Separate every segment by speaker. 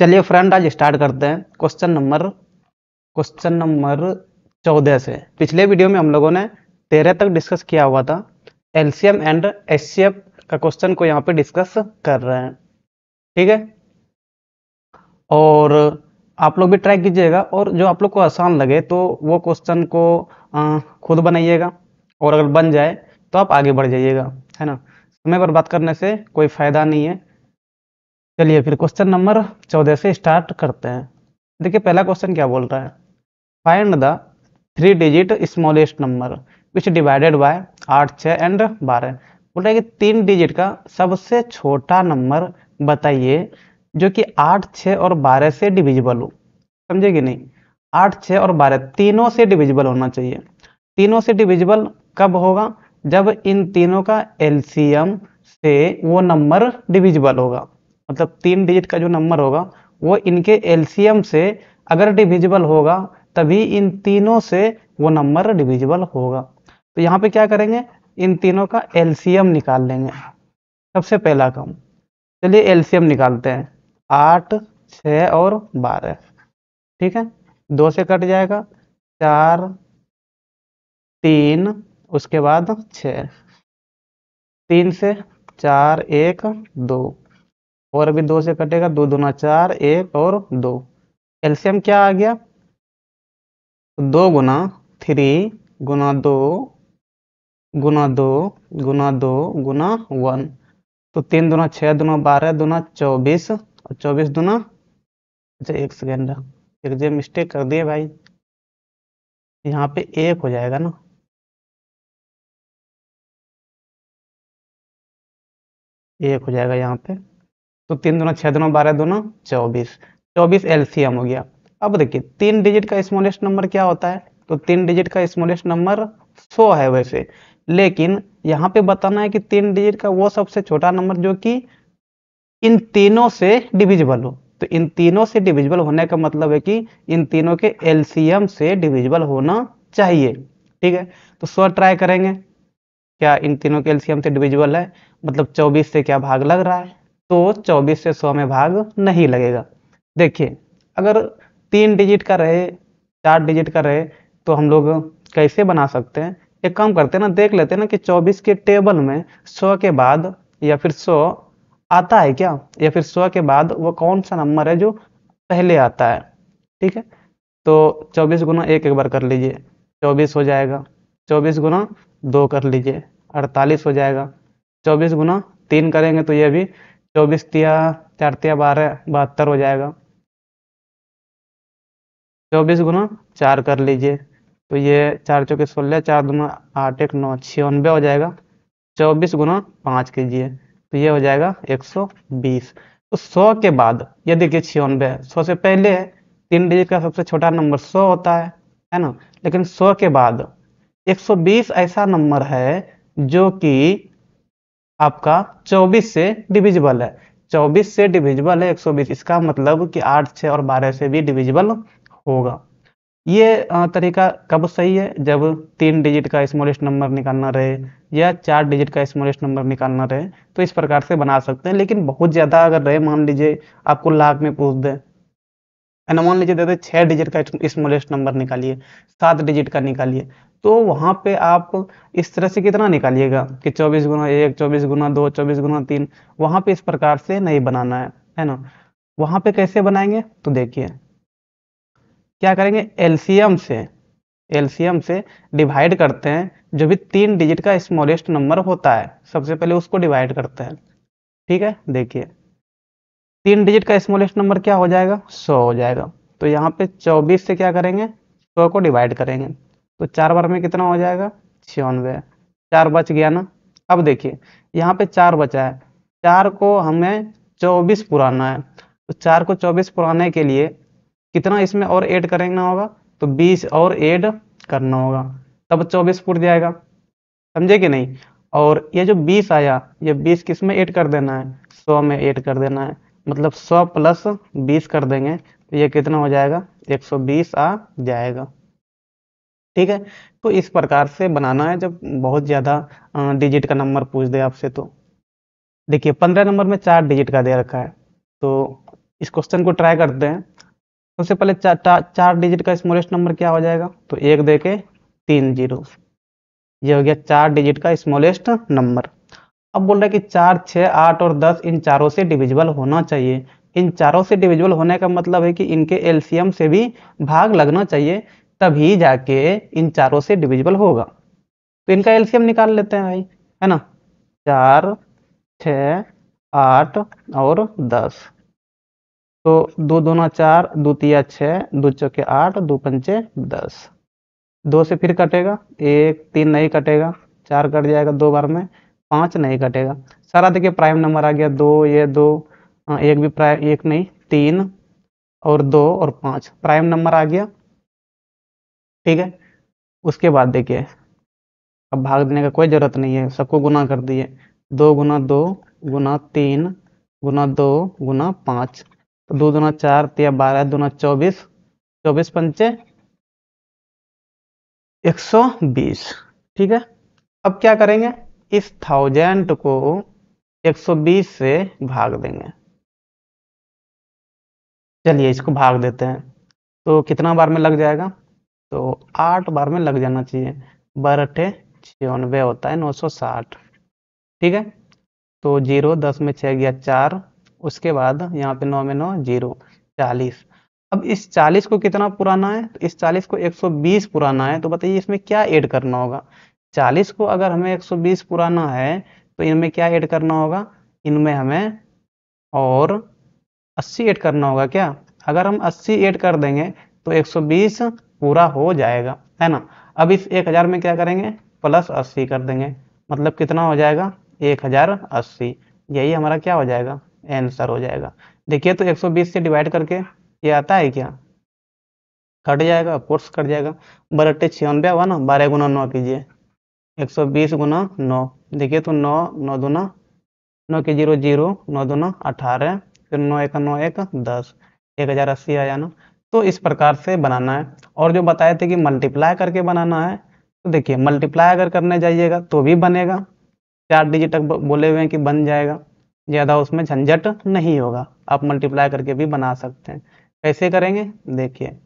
Speaker 1: चलिए फ्रेंड आज स्टार्ट करते हैं क्वेश्चन नंबर क्वेश्चन नंबर चौदह से पिछले वीडियो में हम लोगों ने तेरह तक डिस्कस किया हुआ था एलसीएम एंड एस का क्वेश्चन को यहाँ पे डिस्कस कर रहे हैं ठीक है और आप लोग भी ट्राई कीजिएगा और जो आप लोग को आसान लगे तो वो क्वेश्चन को खुद बनाइएगा और अगर बन जाए तो आप आगे बढ़ जाइएगा है ना समय पर बात करने से कोई फायदा नहीं है चलिए फिर क्वेश्चन नंबर चौदह से स्टार्ट करते हैं देखिए पहला क्वेश्चन क्या बोल रहा है find the three digit smallest number which divided by आठ छः एंड बारह बोल रहा है कि तीन डिजिट का सबसे छोटा नंबर बताइए जो कि आठ छः और बारह से डिविजिबल हो समझे कि नहीं आठ छः और बारह तीनों से डिविजिबल होना चाहिए तीनों से डिविजिबल कब होगा जब इन तीनों का एलसीएम से वो नंबर डिविजिबल होगा मतलब तीन डिजिट का जो नंबर होगा वो इनके एलसीएम से अगर डिविजिबल होगा तभी इन तीनों से वो नंबर डिविजिबल होगा तो यहाँ पे क्या करेंगे इन तीनों का एलसीएम निकाल लेंगे सबसे पहला काम चलिए एलसीएम निकालते हैं आठ छ और बारह ठीक है दो से कट जाएगा चार तीन उसके बाद छ तीन से चार एक दो और अभी दो से कटेगा दो दूना चार एक और दो एल्सियम क्या आ गया दो गुना थ्री गुना दो गुना दो गुना दो गुना वन तो तीन दुना छः दुना बारह दुना चौबीस और चौबीस दुना अच्छा एक सेकेंड एक जे मिस्टेक कर दिए भाई
Speaker 2: यहाँ पे एक हो जाएगा ना
Speaker 1: एक हो जाएगा यहाँ पे तो तीन दोनों छह दोनों बारह दोनों चौबीस चौबीस एलसीएम हो गया अब देखिए तीन डिजिट का स्मॉलेस्ट नंबर क्या होता है तो तीन डिजिट का स्मॉलेस्ट नंबर सो है वैसे लेकिन यहाँ पे बताना है कि तीन डिजिट का वो सबसे छोटा नंबर जो कि इन तीनों से डिविजिबल हो तो इन तीनों से डिविजिबल होने का मतलब है कि इन तीनों के एलसीएम से डिविजिबल होना चाहिए ठीक है तो सो ट्राई करेंगे क्या इन तीनों के एलसीएम से डिविजिबल है मतलब चौबीस से क्या भाग लग रहा है तो 24 से 100 में भाग नहीं लगेगा देखिए अगर तीन डिजिट का रहे चार डिजिट का रहे तो हम लोग कैसे बना सकते हैं एक काम करते हैं ना देख लेते हैं ना कि 24 के टेबल में 100 के बाद या फिर 100 आता है क्या या फिर 100 के बाद वो कौन सा नंबर है जो पहले आता है ठीक है तो 24 गुना एक एक बार कर लीजिए 24 हो जाएगा 24 गुना दो कर लीजिए 48 हो जाएगा 24 गुना तीन करेंगे तो ये भी चौबीस तिया चार तिया बारह बहत्तर हो जाएगा चौबीस गुना चार कर लीजिए तो ये चार चौके सोलह चार दुना आठ एक नौ छियानबे हो जाएगा चौबीस गुना पाँच कीजिए तो ये हो जाएगा एक सौ बीस तो सौ के बाद ये देखिए छियानबे है सौ से पहले तीन डिजिट का सबसे छोटा नंबर सौ होता है है ना लेकिन सौ के बाद एक सौ बीस ऐसा नंबर है जो कि आपका 24 से डिविजिबल है 24 से डिविजिबल है 120 इसका मतलब कि 8 6 और 12 से भी डिविजिबल होगा ये तरीका कब सही है जब तीन डिजिट का स्मॉलेस्ट नंबर निकालना रहे या चार डिजिट का स्मॉलेस्ट नंबर निकालना रहे तो इस प्रकार से बना सकते हैं लेकिन बहुत ज़्यादा अगर रहे मान लीजिए आपको लाख में पूछ दें एंड मान लीजिए दादा छः डिजिट का स्मॉलेस्ट नंबर निकालिए सात डिजिट का निकालिए तो वहाँ पे आप इस तरह से कितना निकालिएगा कि चौबीस गुना एक चौबीस गुना दो चौबीस गुना तीन वहाँ पे इस प्रकार से नहीं बनाना है है ना वहाँ पे कैसे बनाएंगे तो देखिए क्या करेंगे एलसीएम से एलसीएम से डिवाइड करते हैं जो भी तीन डिजिट का स्मॉलेस्ट नंबर होता है सबसे पहले उसको डिवाइड करते हैं ठीक है देखिए तीन डिजिट का स्मॉलेस्ट नंबर क्या हो जाएगा सौ हो जाएगा तो यहाँ पे चौबीस से क्या करेंगे सौ को डिवाइड करेंगे तो चार बार में कितना हो जाएगा छियानवे चार बच गया ना अब देखिए यहाँ पे चार बचा है चार को हमें चौबीस पुराना है तो चार को चौबीस पुराने के लिए कितना इसमें और एड करना होगा तो बीस और एड करना होगा तब चौबीस पुर जाएगा समझे कि नहीं और ये जो बीस आया ये बीस किस में एड कर देना है सौ में एड कर देना है मतलब सौ प्लस बीस कर देंगे तो ये कितना हो जाएगा एक सौ बीस आ जाएगा ठीक है तो इस प्रकार से बनाना है जब बहुत ज़्यादा डिजिट का नंबर पूछ दे आपसे तो देखिए पंद्रह नंबर में चार डिजिट का दे रखा है तो इस क्वेश्चन को ट्राई करते हैं सबसे पहले चा, चा, चार डिजिट का स्मॉलेस्ट नंबर क्या हो जाएगा तो एक दे के तीन जीरो ये हो गया चार डिजिट का स्मॉलेस्ट नंबर अब बोल रहे हैं कि चार छः आठ और दस इन चारों से डिविजिबल होना चाहिए इन चारों से डिविजिबल होने का मतलब है कि इनके एलसीएम से भी भाग लगना चाहिए तभी जाके इन चारों से डिविजिबल होगा तो इनका एलसीएम निकाल लेते हैं भाई है ना चार छ आठ और दस तो दो दोना चार दो तिया छः दो चौके आठ दो पंचे दस दो से फिर कटेगा एक तीन नहीं कटेगा चार कट जाएगा दो बार में पाँच नहीं कटेगा सारा देखिए प्राइम नंबर आ गया दो ये दो हाँ, एक भी प्राइम एक नहीं तीन और दो और पाँच प्राइम नंबर आ गया ठीक है उसके बाद देखिए अब भाग देने का कोई ज़रूरत नहीं है सबको गुना कर दिए दो गुना दो गुना तीन गुना दो गुना पाँच तो दो दुना चार तिया बारह दुना चौबीस चौबीस पंचे एक सौ बीस ठीक है अब क्या करेंगे इस थाउजेंड को 120 से भाग देंगे चलिए इसको भाग देते हैं तो कितना बार में लग जाएगा तो आठ बार में लग जाना चाहिए बरठे छियानवे होता है 960 ठीक है तो जीरो दस में छः गया चार उसके बाद यहाँ पे नौ में नौ जीरो चालीस अब इस चालीस को कितना पुराना है तो इस चालीस को एक सौ बीस पुराना है तो बताइए इसमें क्या ऐड करना होगा चालीस को अगर हमें एक सौ बीस पुराना है तो इनमें क्या ऐड करना होगा इनमें हमें और अस्सी ऐड करना होगा क्या अगर हम अस्सी ऐड कर देंगे तो एक सौ बीस पूरा हो जाएगा है ना अब इस एक हजार में क्या करेंगे प्लस अस्सी कर देंगे मतलब कितना हो जाएगा एक हजार अस्सी यही हमारा क्या हो जाएगा आंसर हो जाएगा देखिए तो 120 से डिवाइड करके ये आता है क्या कट जाएगा कोर्स कट जाएगा बरटे छियानबे हुआ ना बारह गुना नौ कीजिए एक सौ बीस गुना नौ देखिए तो नौ नौ दूना नौ के जीरो जीरो नौ दूना अठारह फिर नौ एक नौ एक दस एक हज़ार अस्सी आ जाना तो इस प्रकार से बनाना है और जो बताए थे कि मल्टीप्लाई करके बनाना है तो देखिए मल्टीप्लाई अगर करने जाइएगा तो भी बनेगा चार डिजिट तक बोले हुए हैं कि बन जाएगा ज़्यादा उसमें झंझट नहीं होगा आप मल्टीप्लाई करके भी बना सकते हैं कैसे करेंगे देखिए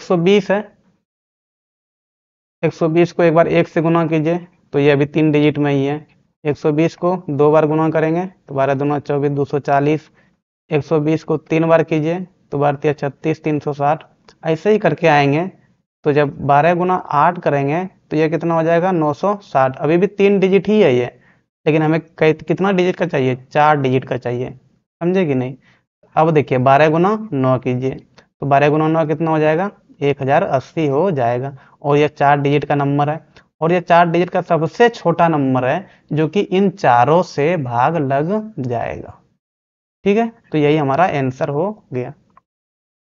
Speaker 1: 120 है 120 को एक बार एक से गुना कीजिए तो ये अभी तीन डिजिट में ही है 120 को दो बार गुना करेंगे तो बारह दोनों चौबीस दो सौ चालीस एक सौ बीस को तीन बार कीजिए तो भारतीय छत्तीस तीन सौ साठ ऐसे ही करके आएंगे तो जब बारह गुना आठ करेंगे तो ये कितना हो जाएगा नौ सौ साठ अभी भी तीन डिजिट ही है ये लेकिन हमें कितना डिजिट का चाहिए चार डिजिट का चाहिए समझे कि नहीं अब देखिए बारह गुना नौ कीजिए तो बारह गुना नौ कितना हो जाएगा एक हजार अस्सी हो जाएगा और यह चार डिजिट का नंबर है और यह चार डिजिट का सबसे छोटा नंबर है जो कि इन चारों से भाग लग जाएगा ठीक है तो यही हमारा आंसर हो गया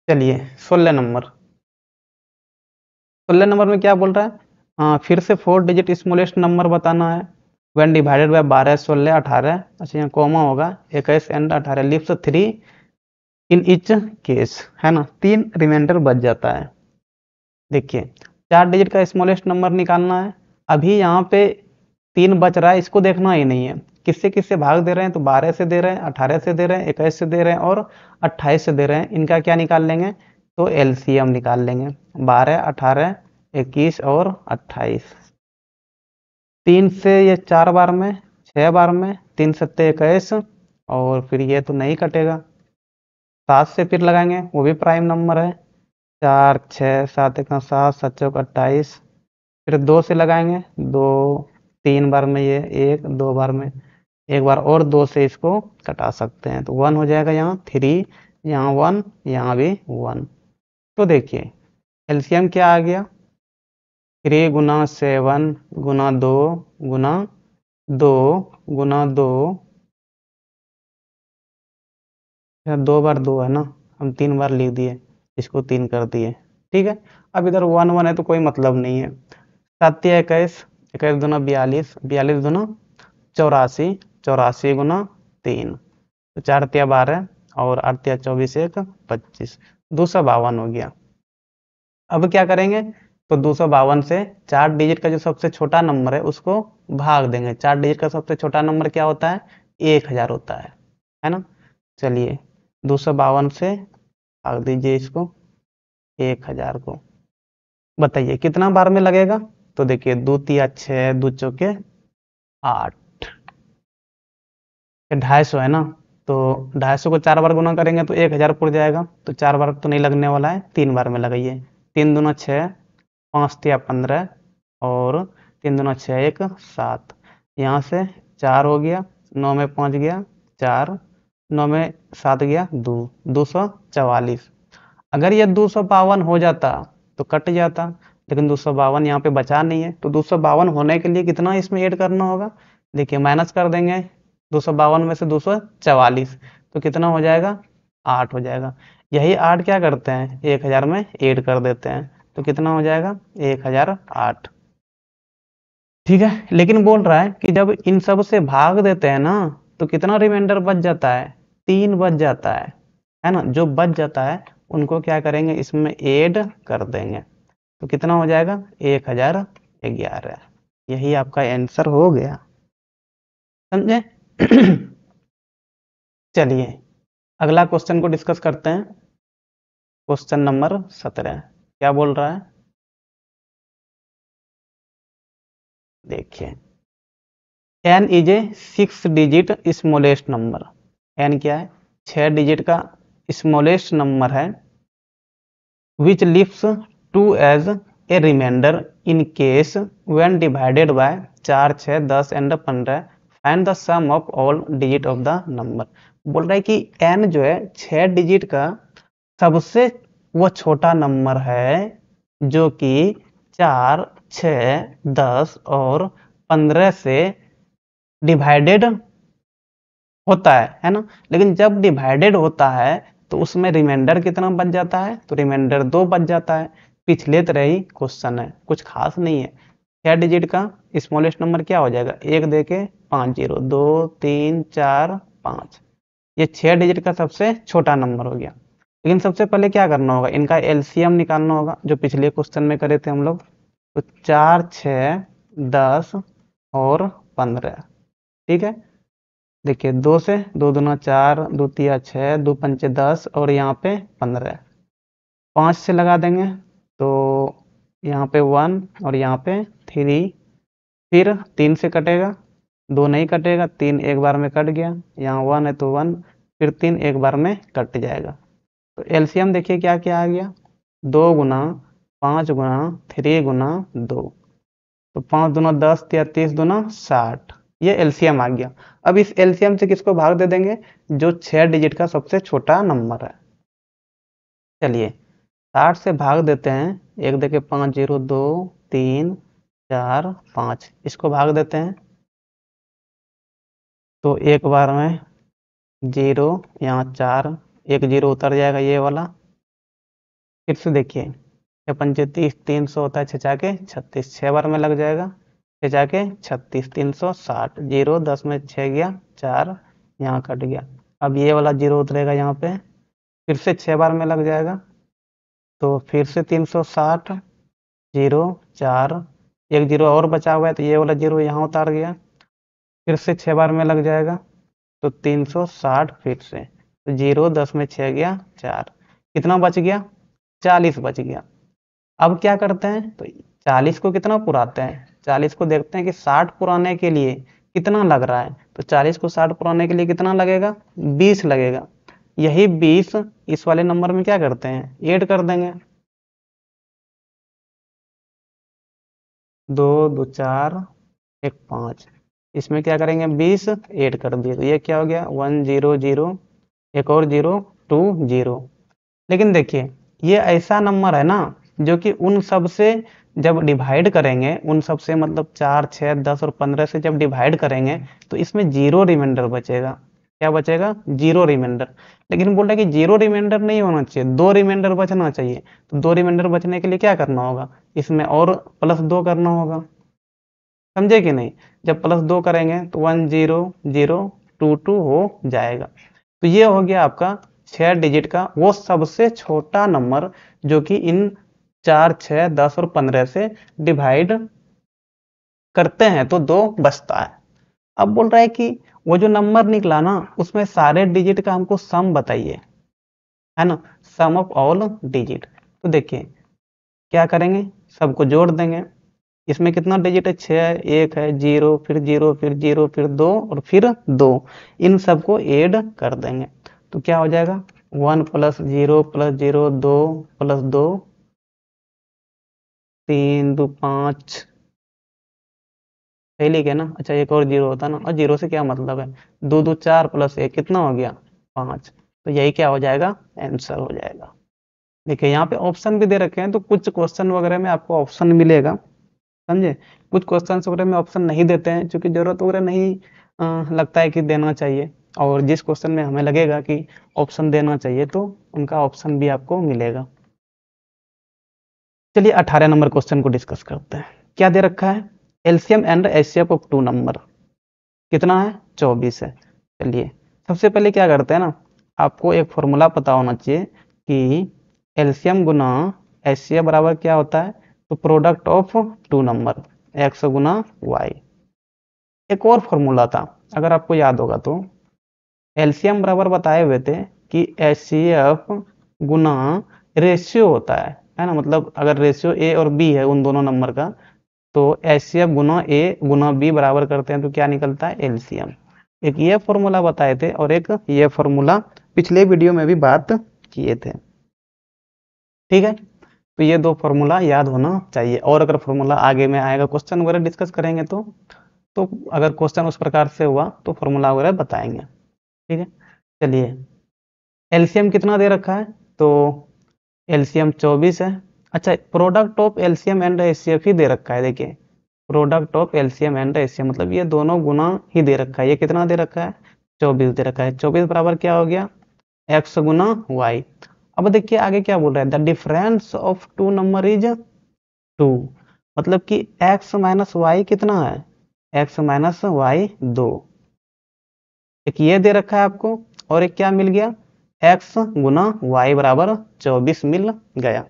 Speaker 1: चलिए सोलह नंबर सोलह नंबर में क्या बोल रहा है आ, हाँ, फिर से फोर डिजिट स्मोलेस्ट नंबर बताना है वन डिवाइडेड बाय बारह सोलह अठारह अच्छा यहाँ कोमा होगा इक्कीस एंड अठारह leaves three in each case है ना तीन रिमाइंडर बच जाता है देखिए चार डिजिट का स्मॉलेस्ट नंबर निकालना है अभी यहाँ पे तीन बच रहा है इसको देखना ही नहीं है किससे किससे भाग दे रहे हैं तो 12 से दे रहे हैं 18 से दे रहे हैं इक्कीस से दे रहे हैं और 28 से दे रहे हैं इनका क्या निकाल लेंगे तो एम निकाल लेंगे 12, 18, 21 और 28 तीन से ये चार बार में छः बार में तीन सत्ते इक्कीस और फिर ये तो नहीं कटेगा सात से फिर लगाएंगे वो भी प्राइम नंबर है चार छः सात एक सात सात चौक अट्ठाईस फिर दो से लगाएंगे दो तीन बार में ये एक दो बार में एक बार और दो से इसको कटा सकते हैं तो वन हो जाएगा यहाँ थ्री यहाँ वन यहाँ भी वन तो देखिए एल्सियम क्या आ गया थ्री गुना सेवन गुना दो गुना दो गुना दो अच्छा, दो बार दो है ना हम तीन बार लिख दिए इसको तीन कर दिए ठीक है अब इधर वन वन है तो कोई मतलब नहीं है सत्य इक्कीस इक्कीस दुना बयालीस बयालीस दुना चौरासी चौरासी गुना तीन तो चार तिया बारह और आठ चौबीस एक पच्चीस दो सौ बावन हो गया अब क्या करेंगे तो दो सौ बावन से चार डिजिट का जो सबसे छोटा नंबर है उसको भाग देंगे चार डिजिट का सबसे छोटा नंबर क्या होता है एक हजार होता है है ना चलिए दो सौ बावन से भाग दीजिए इसको एक हजार को बताइए कितना बार में लगेगा तो देखिए दो तिया छह दो चौके आठ ढाई सौ है ना तो ढाई सौ को चार बार गुना करेंगे तो एक हजार पुर जाएगा तो चार बार तो नहीं लगने वाला है तीन बार में लगाइए तीन दोनों छह पांच तिया पंद्रह और तीन दोनों छह एक सात यहाँ से चार हो गया नौ में पहुँच गया चार नौ में सात गया दो दो सौ चवालीस अगर यह दो सौ बावन हो जाता तो कट जाता लेकिन दो सौ बावन यहाँ पे बचा नहीं है तो दो सौ बावन होने के लिए कितना इसमें ऐड करना होगा देखिए माइनस कर देंगे दो सौ बावन में से दो सौ चवालीस तो कितना हो जाएगा आठ हो जाएगा यही आठ क्या करते हैं एक हजार में ऐड कर देते हैं तो कितना हो जाएगा एक हजार आठ ठीक है लेकिन बोल रहा है कि जब इन सब से भाग देते हैं ना तो कितना रिमाइंडर बच जाता है तीन बच जाता है है ना जो बच जाता है उनको क्या करेंगे इसमें एड कर देंगे तो कितना हो जाएगा एक हजार ग्यारह यही आपका आंसर हो गया समझे चलिए अगला क्वेश्चन को डिस्कस करते हैं
Speaker 2: क्वेश्चन नंबर सत्रह क्या बोल रहा है
Speaker 1: देखिए N is a six digit smallest number N क्या है छह डिजिट का स्मॉलेस्ट नंबर है which leaves two as a remainder in case when divided by चार छ दस एंड पंद्रह find the sum of all digit of the number बोल रहा है कि एन जो है छह डिजिट का सबसे वो छोटा नंबर है जो कि चार छ दस और पंद्रह से डिवाइडेड होता है है ना लेकिन जब डिवाइडेड होता है तो उसमें रिमाइंडर कितना बच जाता है तो रिमाइंडर दो बच जाता है पिछले तरह ही क्वेश्चन है कुछ खास नहीं है छह डिजिट का स्मॉलेस्ट नंबर क्या हो जाएगा एक दे के पांच जीरो दो तीन चार पाँच ये छह डिजिट का सबसे छोटा नंबर हो गया लेकिन सबसे पहले क्या करना होगा इनका एलसीएम निकालना होगा जो पिछले क्वेश्चन में करे थे हम लोग तो चार छ दस और पंद्रह ठीक है देखिए दो से दो दूना चार दो तिया छः दो पंचे दस और यहाँ पे पंद्रह पाँच से लगा देंगे तो यहाँ पे वन और यहाँ पे थ्री फिर तीन से कटेगा दो नहीं कटेगा तीन एक बार में कट गया यहाँ वन है तो वन फिर तीन एक बार में कट जाएगा तो एलसीएम देखिए क्या क्या आ गया दो गुना पाँच गुना थ्री गुना दो तो पाँच दोनों दस या तीस दूना साठ ये एलसीएम आ गया अब इस एलसीएम से किसको भाग दे देंगे जो छह डिजिट का सबसे छोटा नंबर है चलिए साठ से भाग देते हैं एक देखे पाँच जीरो दो तीन चार पाँच इसको भाग देते हैं तो एक बार में जीरो यहाँ चार एक जीरो उतर जाएगा ये वाला फिर से देखिए छः पंचे तीस तीन सौ होता है छचा के छत्तीस छः बार में लग जाएगा फिर जाके छत्तीस तीन सौ साठ जीरो दस में छ गया चार यहाँ कट गया अब ये वाला जीरो उतरेगा यहाँ पे फिर से छह बार में लग जाएगा तो फिर से तीन सौ साठ जीरो चार एक जीरो और बचा हुआ है तो ये वाला जीरो यहाँ उतार गया फिर से छह बार में लग जाएगा तो तीन सौ साठ फिर से तो जीरो दस में छ गया चार कितना बच गया चालीस बच गया अब क्या करते हैं तो चालीस को कितना पुराते हैं चालीस को देखते हैं कि साठ पुराने के लिए कितना लग रहा है तो चालीस को साठ पुराने के लिए कितना लगेगा बीस लगेगा यही बीस इस वाले नंबर में क्या करते हैं एड कर देंगे दो दो चार एक पाँच इसमें क्या करेंगे बीस एड कर दिए तो ये क्या हो गया वन जीरो जीरो एक और जीरो टू जीरो लेकिन देखिए ये ऐसा नंबर है ना जो कि उन सब से जब डिवाइड करेंगे उन सब से मतलब चार छः दस और पंद्रह से जब डिवाइड करेंगे तो इसमें जीरो रिमाइंडर बचेगा क्या बचेगा जीरो रिमाइंडर लेकिन बोल रहा है कि जीरो रिमाइंडर नहीं होना चाहिए दो रिमाइंडर बचना चाहिए तो दो रिमाइंडर बचने के लिए क्या करना होगा इसमें और प्लस दो करना होगा समझे कि नहीं जब प्लस दो करेंगे तो one zero zero two two हो जाएगा तो ये हो गया आपका छह डिजिट का वो सबसे छोटा नंबर जो कि इन चार छ दस और पंद्रह से डिवाइड करते हैं तो दो बचता है अब बोल रहा है कि वो जो नंबर निकला ना उसमें सारे डिजिट का हमको सम बताइए है ना सम ऑफ ऑल डिजिट तो देखिए क्या करेंगे सबको जोड़ देंगे इसमें कितना डिजिट है छ है एक है जीरो फिर जीरो फिर जीरो फिर दो और फिर दो इन सबको ऐड कर देंगे तो क्या हो जाएगा one plus zero plus zero दो प्लस दो तीन दो पाँच पहले क्या ना अच्छा एक और जीरो होता ना और जीरो से क्या मतलब है दो दो चार प्लस एक कितना हो गया पाँच तो यही क्या हो जाएगा आंसर हो जाएगा देखिए यहाँ पे ऑप्शन भी दे रखे हैं तो कुछ क्वेश्चन वगैरह में आपको ऑप्शन मिलेगा समझे कुछ क्वेश्चन वगैरह में ऑप्शन नहीं देते हैं क्योंकि जरूरत वगैरह नहीं आ, लगता है कि देना चाहिए और जिस क्वेश्चन में हमें लगेगा कि ऑप्शन देना चाहिए तो उनका ऑप्शन भी आपको मिलेगा चलिए अठारह नंबर क्वेश्चन को डिस्कस करते हैं क्या दे रखा है LCM and HCF of two number कितना है चौबीस है चलिए सबसे पहले क्या करते हैं ना आपको एक फॉर्मूला पता होना चाहिए कि एल्सियम गुना एशिया बराबर क्या होता है तो product of two number X गुना वाई एक और फॉर्मूला था अगर आपको याद होगा तो एल्सियम बराबर बताए हुए थे कि एच गुना रेशियो होता है है ना मतलब अगर रेशियो ए और बी है उन दोनों नंबर का तो एस सी एफ गुना ए गुना बी बराबर करते हैं तो क्या निकलता है एल सी एम एक ये फॉर्मूला बताए थे और एक ये फॉर्मूला पिछले वीडियो में भी बात किए थे ठीक है तो ये दो फॉर्मूला याद होना चाहिए और अगर फॉर्मूला आगे में आएगा क्वेश्चन वगैरह डिस्कस करेंगे तो तो अगर क्वेश्चन उस प्रकार से हुआ तो फॉर्मूला वगैरह बताएंगे ठीक है चलिए एलसीएम कितना दे रखा है तो एलसीएम 24 है अच्छा product of LCM and HCF ही दे रखा है देखिए product of LCM and HCF मतलब ये दोनों गुना ही दे रखा है ये कितना दे रखा है चौबीस दे रखा है चौबीस बराबर क्या हो गया एक्स गुना वाई अब देखिए आगे क्या बोल रहा है the difference of two number is two मतलब कि एक्स माइनस वाई कितना है एक्स माइनस वाई दो एक ये दे रखा है आपको और एक क्या मिल गया एक्स गुना वाई बराबर चौबीस मिल गया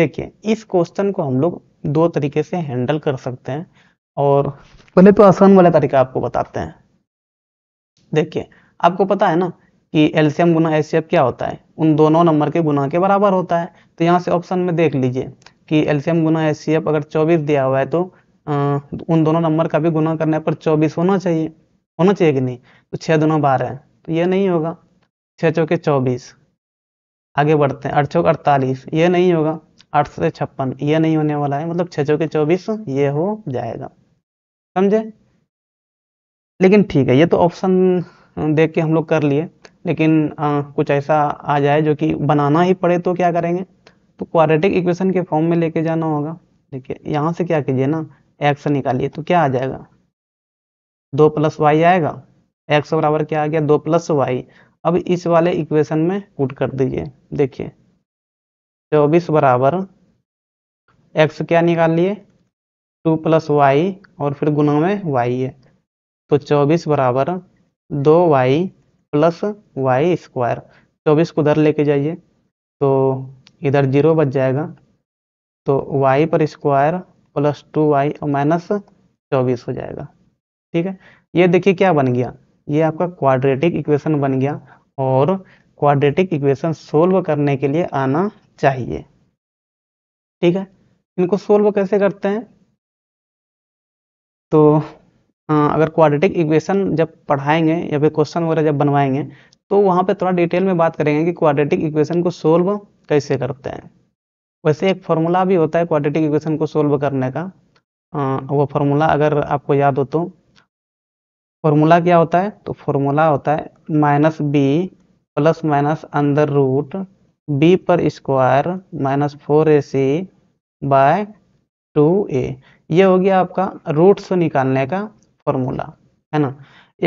Speaker 1: देखिए इस क्वेश्चन को हम लोग दो तरीके से हैंडल कर सकते हैं और पहले तो आसान वाला तरीका आपको बताते हैं देखिए आपको पता है ना कि एलसीएम गुना एचसीएफ क्या होता है उन दोनों नंबर के गुना के बराबर होता है तो यहाँ से ऑप्शन में देख लीजिए कि एलसीएम गुना एचसीएफ अगर 24 दिया हुआ है तो आ, उन दोनों नंबर का भी गुना करने पर 24 होना चाहिए होना चाहिए कि नहीं तो छह दोनों बारह है तो ये नहीं होगा छः चौके चौबीस आगे बढ़ते हैं आठ चौक अड़तालीस ये नहीं होगा आठ से छप्पन ये नहीं होने वाला है मतलब छः चौके चौबीस ये हो जाएगा समझे लेकिन ठीक है ये तो ऑप्शन देख के हम लोग कर लिए लेकिन आ, कुछ ऐसा आ जाए जो कि बनाना ही पड़े तो क्या करेंगे तो क्वाड्रेटिक इक्वेशन के फॉर्म में लेके जाना होगा देखिए यहाँ से क्या कीजिए ना एक्स निकालिए तो क्या आ जाएगा दो प्लस वाई आएगा एक्स बराबर क्या आ गया दो प्लस वाई अब इस वाले इक्वेशन में पुट कर दीजिए देखिए चौबीस बराबर एक्स क्या निकाल लिए टू प्लस वाई और फिर गुना में वाई है तो चौबीस बराबर दो वाई प्लस वाई स्क्वायर चौबीस को उधर लेके जाइए तो इधर जीरो बच जाएगा तो वाई पर स्क्वायर प्लस टू वाई और माइनस चौबीस हो जाएगा ठीक है ये देखिए क्या बन गया ये आपका क्वाड्रेटिक इक्वेशन बन गया और क्वाड्रेटिक इक्वेशन सोल्व करने के लिए आना चाहिए ठीक है इनको सोल्व कैसे करते हैं तो अगर क्वाड्रेटिक इक्वेशन जब पढ़ाएंगे या फिर क्वेश्चन वगैरह जब बनवाएंगे तो वहां पे थोड़ा डिटेल में बात करेंगे कि क्वाड्रेटिक इक्वेशन को सोल्व कैसे करते हैं वैसे एक फॉर्मूला भी होता है क्वाड्रेटिक इक्वेशन को सोल्व करने का आ, वो फॉर्मूला अगर आपको याद हो तो फॉर्मूला क्या होता है तो फॉर्मूला होता है माइनस बी प्लस माइनस अंदर रूट बी पर square minus four A C by two A ये हो गया आपका रूट से निकालने का फॉर्मूला है ना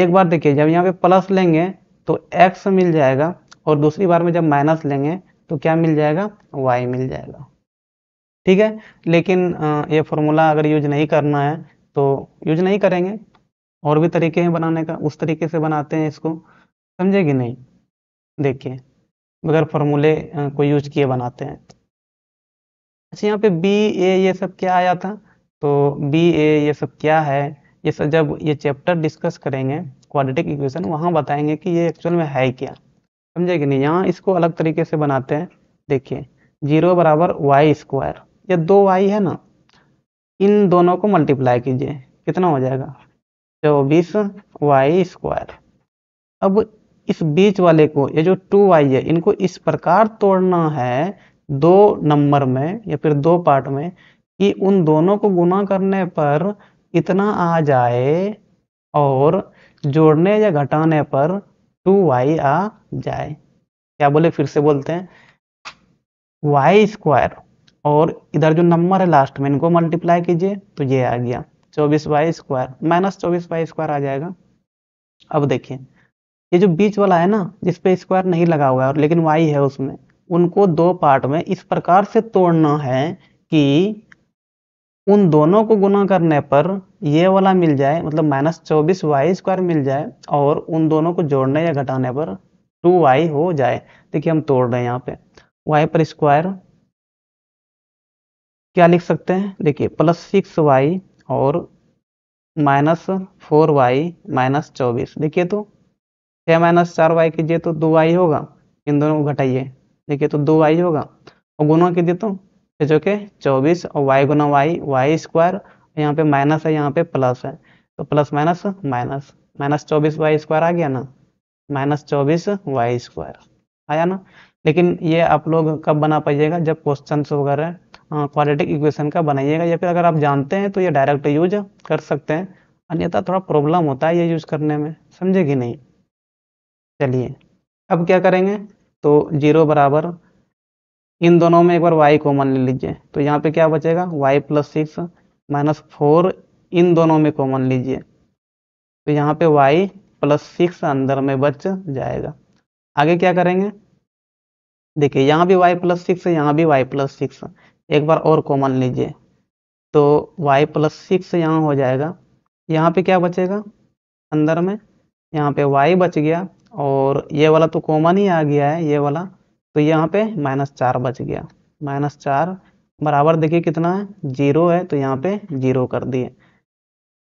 Speaker 1: एक बार देखिए जब यहाँ पे प्लस लेंगे तो एक्स मिल जाएगा और दूसरी बार में जब माइनस लेंगे तो क्या मिल जाएगा वाई मिल जाएगा ठीक है लेकिन ये फॉर्मूला अगर यूज नहीं करना है तो यूज नहीं करेंगे और भी तरीके हैं बनाने का उस तरीके से बनाते हैं इसको समझेगी नहीं देखिए बगैर फॉर्मूले को यूज किए बनाते हैं अच्छा यहाँ पे बी ए ये सब क्या आया था तो बी ए ये सब क्या है ये सब जब ये चैप्टर डिस्कस करेंगे क्वाड्रेटिक इक्वेशन वहाँ बताएंगे कि ये एक्चुअल में है क्या समझे कि नहीं यहाँ इसको अलग तरीके से बनाते हैं देखिए जीरो बराबर वाई स्क्वायर ये दो वाई है ना इन दोनों को मल्टीप्लाई कीजिए कितना हो जाएगा चौबीस वाई स्क्वायर अब इस बीच वाले को ये जो टू वाई है इनको इस प्रकार तोड़ना है दो नंबर में या फिर दो पार्ट में कि उन दोनों को गुना करने पर इतना आ जाए और जोड़ने या घटाने पर टू वाई आ जाए क्या बोले फिर से बोलते हैं वाई स्क्वायर और इधर जो नंबर है लास्ट में इनको मल्टीप्लाई कीजिए तो ये आ गया चौबीस बाई स्क्वायर माइनस चौबीस बाई स्क्वायर आ जाएगा अब देखिए ये जो बीच वाला है ना जिसपे स्क्वायर नहीं लगा हुआ है और लेकिन वाई है उसमें उनको दो पार्ट में इस प्रकार से तोड़ना है कि उन दोनों को गुना करने पर ये वाला मिल जाए मतलब माइनस चौबीस वाई स्क्वायर मिल जाए और उन दोनों को जोड़ने या घटाने पर टू वाई हो जाए देखिए हम तोड़ रहे हैं यहाँ पे वाई पर स्क्वायर क्या लिख सकते हैं देखिए प्लस सिक्स वाई और माइनस फोर वाई माइनस चौबीस देखिए तो छः माइनस चार वाई कीजिए तो दो वाई होगा इन दोनों को घटाइए देखिए तो दो वाई होगा और गुना कीजिए तो जो के चौबीस और वाई गुना वाई वाई स्क्वायर यहाँ पे माइनस है यहाँ पे प्लस है तो प्लस माइनस माइनस माइनस चौबीस वाई स्क्वायर आ गया ना माइनस चौबीस वाई स्क्वायर आया ना लेकिन ये आप लोग कब बना पाइएगा जब क्वेश्चन वगैरह क्वालिटिक इक्वेशन का बनाइएगा या फिर अगर आप जानते हैं तो ये डायरेक्ट यूज कर सकते हैं अन्यथा थोड़ा प्रॉब्लम होता है ये यूज करने में समझेगी नहीं चलिए अब क्या करेंगे तो जीरो बराबर इन दोनों में एक बार वाई कॉमन ले लीजिए तो यहाँ पे क्या बचेगा Y plus six minus four इन दोनों में कॉमन लीजिए तो यहाँ पे वाई प्लस सिक्स अंदर में बच जाएगा आगे क्या करेंगे देखिए यहाँ भी वाई प्लस सिक्स यहाँ भी वाई प्लस सिक्स एक बार और कॉमन लीजिए तो y प्लस सिक्स यहाँ हो जाएगा यहाँ पे क्या बचेगा अंदर में यहाँ पे y बच गया और ये वाला तो कॉमन ही आ गया है ये वाला तो यहाँ पे माइनस चार बच गया माइनस चार बराबर देखिए कितना है जीरो है तो यहाँ पे जीरो कर दिए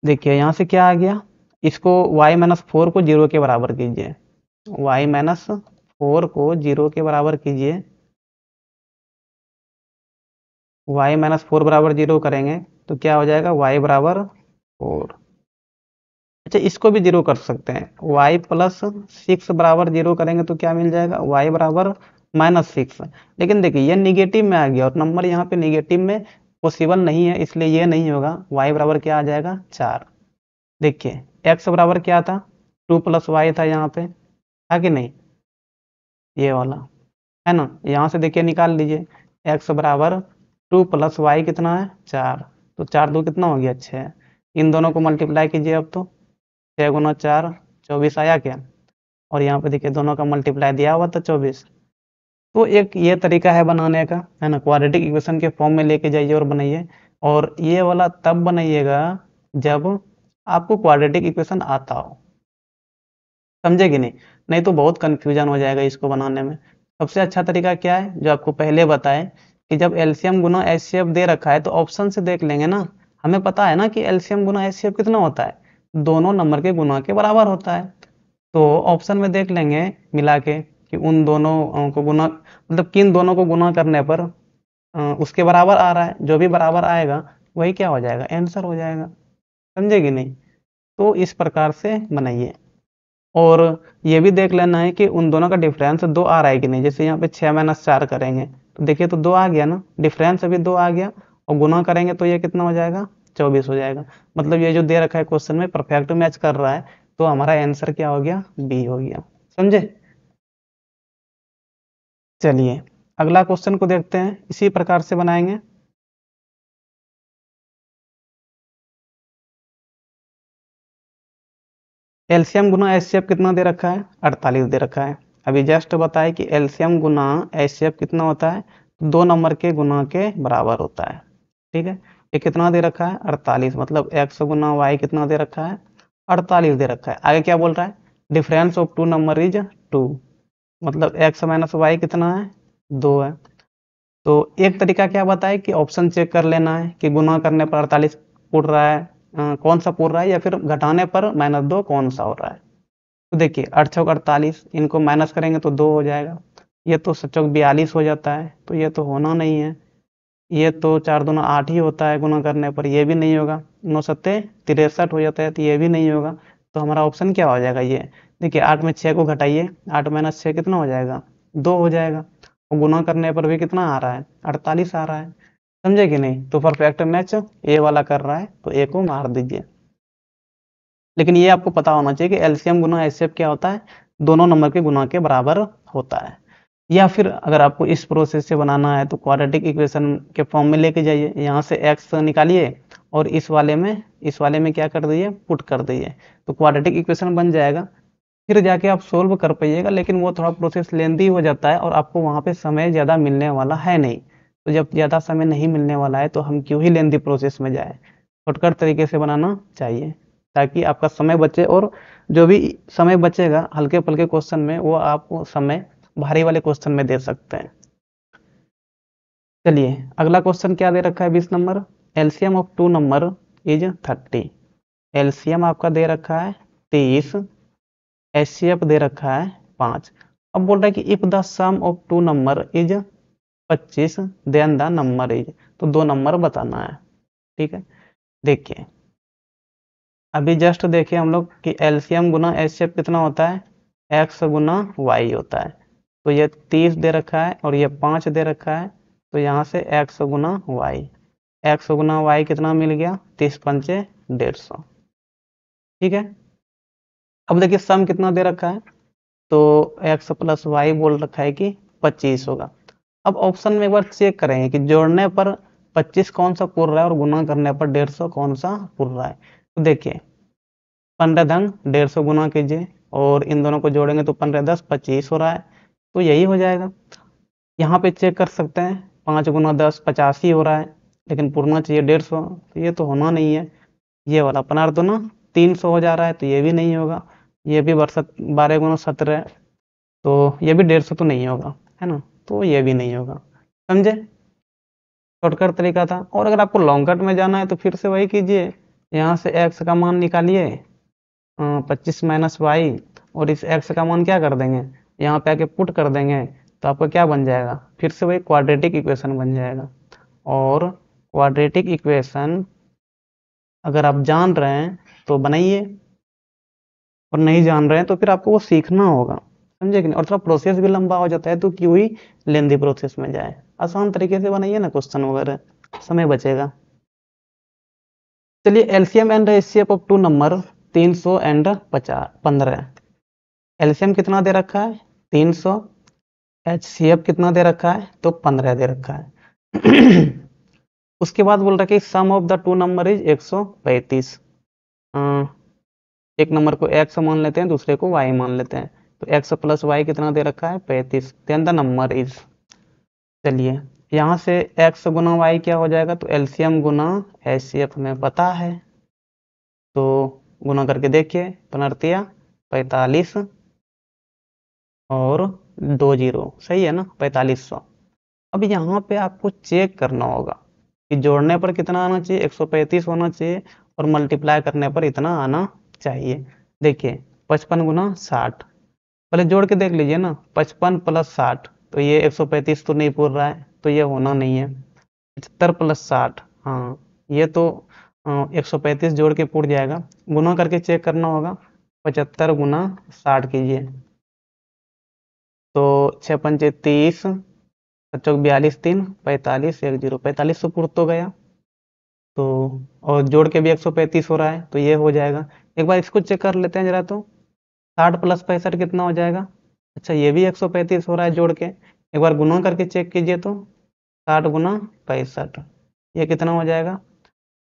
Speaker 1: देखिए यहाँ से क्या आ गया इसको y माइनस फोर को जीरो के बराबर कीजिए y माइनस फोर को जीरो के बराबर कीजिए वाई माइनस फोर बराबर जीरो करेंगे तो क्या हो जाएगा वाई बराबर फोर अच्छा इसको भी जीरो कर सकते हैं वाई प्लस सिक्स बराबर जीरो करेंगे तो क्या मिल जाएगा वाई बराबर माइनस सिक्स लेकिन देखिए ये निगेटिव में आ गया और नंबर यहाँ पे निगेटिव में पॉसिबल नहीं है इसलिए ये नहीं होगा वाई बराबर क्या आ जाएगा चार देखिए एक्स बराबर क्या था टू प्लस वाई था यहाँ पे था कि नहीं ये वाला है ना यहाँ से देखिए निकाल लीजिए एक्स बराबर टू प्लस वाई कितना है चार तो चार दो कितना हो गया छः इन दोनों को मल्टीप्लाई कीजिए अब तो छः गुना चार चौबीस आया क्या और यहाँ पे देखिए दोनों का मल्टीप्लाई दिया हुआ था चौबीस तो एक ये तरीका है बनाने का है ना क्वाड्रेटिक इक्वेशन के फॉर्म में लेके जाइए और बनाइए और ये वाला तब बनाइएगा जब आपको क्वाड्रेटिक इक्वेशन आता हो समझे कि नहीं नहीं तो बहुत कंफ्यूजन हो जाएगा इसको बनाने में सबसे अच्छा तरीका क्या है जो आपको पहले बताए कि जब एल्सियम गुना एस दे रखा है तो ऑप्शन से देख लेंगे ना हमें पता है ना कि एल्सियम गुना एस कितना होता है दोनों नंबर के गुना के बराबर होता है तो ऑप्शन में देख लेंगे मिला के कि उन दोनों को गुना मतलब किन दोनों को गुना करने पर उसके बराबर आ रहा है जो भी बराबर आएगा वही क्या हो जाएगा आंसर हो जाएगा समझेगी नहीं तो इस प्रकार से बनाइए और ये भी देख लेना है कि उन दोनों का डिफरेंस दो आ रहा है कि नहीं जैसे यहाँ पे छः माइनस चार करेंगे तो देखिए तो दो आ गया ना डिफरेंस अभी दो आ गया और गुना करेंगे तो ये कितना हो जाएगा चौबीस हो जाएगा मतलब ये जो दे रखा है क्वेश्चन में परफेक्ट मैच कर रहा है तो हमारा आंसर क्या हो गया बी हो गया समझे चलिए अगला
Speaker 2: क्वेश्चन को देखते हैं इसी प्रकार से बनाएंगे
Speaker 1: एलसीएम गुना एस कितना दे रखा है अड़तालीस दे रखा है अभी जस्ट बताया कि एल्शियम गुना एस कितना होता है दो नंबर के गुना के बराबर होता है ठीक है ये कितना दे रखा है अड़तालीस मतलब एक्स गुना वाई कितना दे रखा है अड़तालीस दे रखा है आगे क्या बोल रहा है difference of two number is two मतलब एक्स माइनस वाई कितना है दो है तो एक तरीका क्या बताए कि ऑप्शन चेक कर लेना है कि गुना करने पर अड़तालीस उड़ रहा है आ, कौन सा पूर रहा है या फिर घटाने पर माइनस दो कौन सा हो रहा है तो देखिए अठ चौक अड़तालीस इनको माइनस करेंगे तो दो हो जाएगा ये तो चौक बयालीस हो जाता है तो ये तो होना नहीं है ये तो चार दोनों आठ ही होता है गुना करने पर ये भी नहीं होगा नौ सत्ते तिरसठ हो जाता है तो ये भी नहीं होगा तो हमारा ऑप्शन क्या हो जाएगा ये देखिए आठ में छः को घटाइए आठ माइनस छः कितना हो जाएगा दो हो जाएगा और गुना करने पर भी कितना आ रहा है अड़तालीस आ रहा है समझे कि नहीं तो परफेक्ट मैच ए वाला कर रहा है तो ए को मार दीजिए लेकिन ये आपको पता होना चाहिए कि एलसीएम गुना एस क्या होता है दोनों नंबर के गुना के बराबर होता है या फिर अगर आपको इस प्रोसेस से बनाना है तो क्वाड्रेटिक इक्वेशन के फॉर्म में लेके जाइए यहाँ से एक्स निकालिए और इस वाले में इस वाले में क्या कर दीजिए पुट कर दीजिए तो क्वाड्रेटिक इक्वेशन बन जाएगा फिर जाके आप सोल्व कर पाइएगा लेकिन वो थोड़ा प्रोसेस लेंदी हो जाता है और आपको वहाँ पे समय ज़्यादा मिलने वाला है नहीं तो जब ज़्यादा समय नहीं मिलने वाला है तो हम क्यों ही लेंदी प्रोसेस में जाए शॉर्टकट तरीके से बनाना चाहिए ताकि आपका समय बचे और जो भी समय बचेगा हल्के फुल्के क्वेश्चन में वो आप समय भारी वाले क्वेश्चन में दे सकते हैं चलिए अगला क्वेश्चन क्या दे रखा है बीस number LCM of two number is thirty LCM आपका दे रखा है तेईस एस दे रखा है पांच अब बोल रहा है कि if the sum of two number is पच्चीस देन द नंबर इज तो दो नंबर बताना है ठीक है देखिए अभी जस्ट देखिए हम लोग कि एल्सियम गुना एच कितना होता है एक्स गुना वाई होता है तो ये तीस दे रखा है और ये पाँच दे रखा है तो यहाँ से एक्स गुना वाई एक्स गुना वाई कितना मिल गया तीस पंचे डेढ़ सौ ठीक है अब देखिए सम कितना दे रखा है तो एक्स प्लस वाई बोल रखा है कि पच्चीस होगा अब ऑप्शन में एक बार चेक करेंगे कि जोड़ने पर पच्चीस कौन सा पुर रहा है और गुना करने पर डेढ़ सौ कौन सा पुर रहा है तो देखिए पंद्रह धन डेढ़ सौ गुना कीजिए और इन दोनों को जोड़ेंगे तो पंद्रह दस पच्चीस हो रहा है तो यही हो जाएगा यहाँ पे चेक कर सकते हैं पाँच गुना दस पचासी हो रहा है लेकिन पूर्णा चाहिए डेढ़ सौ तो ये तो होना नहीं है ये वाला अपना तो ना तीन सौ हो जा रहा है तो ये भी नहीं होगा ये भी बरसत बारह गुना सत्रह तो ये भी डेढ़ सौ तो नहीं होगा है ना तो ये भी नहीं होगा समझे शॉर्टकट तरीका था और अगर आपको लॉन्ग कट में जाना है तो फिर से वही कीजिए यहाँ से एक्स का मान निकालिए पच्चीस माइनस वाई और इस एक्स का मान क्या कर देंगे यहाँ पे आके पुट कर देंगे तो आपका क्या बन जाएगा फिर से वही क्वाड्रेटिक इक्वेशन बन जाएगा और क्वाड्रेटिक इक्वेशन अगर आप जान रहे हैं तो बनाइए और नहीं जान रहे हैं तो फिर आपको वो सीखना होगा समझे कि नहीं और थोड़ा प्रोसेस भी लंबा हो जाता है तो क्यों ही लेंदी प्रोसेस में जाए आसान तरीके से बनाइए ना क्वेश्चन वगैरह समय बचेगा चलिए LCM and HCF of two number तीन सौ एंड पचास पंद्रह एलसीएम कितना दे रखा है तीन सौ एचसीएफ कितना दे रखा है तो पंद्रह दे रखा है उसके बाद बोल रहा है कि sum of the two number is एक सौ पैंतीस एक नंबर को एक्स मान लेते हैं दूसरे को वाई मान लेते हैं तो एक्स प्लस वाई कितना दे रखा है पैंतीस नंबर इज चलिए यहाँ से x गुना वाई क्या हो जाएगा तो एलसीएम गुना एच हमें पता है तो गुना करके देखिए पनरतिया पैतालीस और दो जीरो सही है ना पैतालीस सौ अब यहाँ पे आपको चेक करना होगा कि जोड़ने पर कितना आना चाहिए एक सौ पैंतीस होना चाहिए और मल्टीप्लाई करने पर इतना आना चाहिए देखिए पचपन गुना साठ पहले जोड़ के देख लीजिए ना पचपन प्लस साठ तो ये 135 तो नहीं पूर रहा है तो ये होना नहीं है पचहत्तर प्लस साठ हाँ ये तो एक सौ पैंतीस जोड़ के पूर जाएगा गुना करके चेक करना होगा पचहत्तर गुना साठ कीजिए तो छः पंचे तीस चौक बयालीस तीन पैंतालीस एक जीरो पैंतालीस सौ तो पूर्त तो गया तो और जोड़ के भी एक सौ पैंतीस हो रहा है तो ये हो जाएगा एक बार इसको चेक कर लेते हैं जरा तो साठ प्लस पैंसठ कितना हो जाएगा अच्छा ये भी 135 हो रहा है जोड़ के एक बार गुना करके चेक कीजिए तो साठ गुना पैंसठ ये कितना हो जाएगा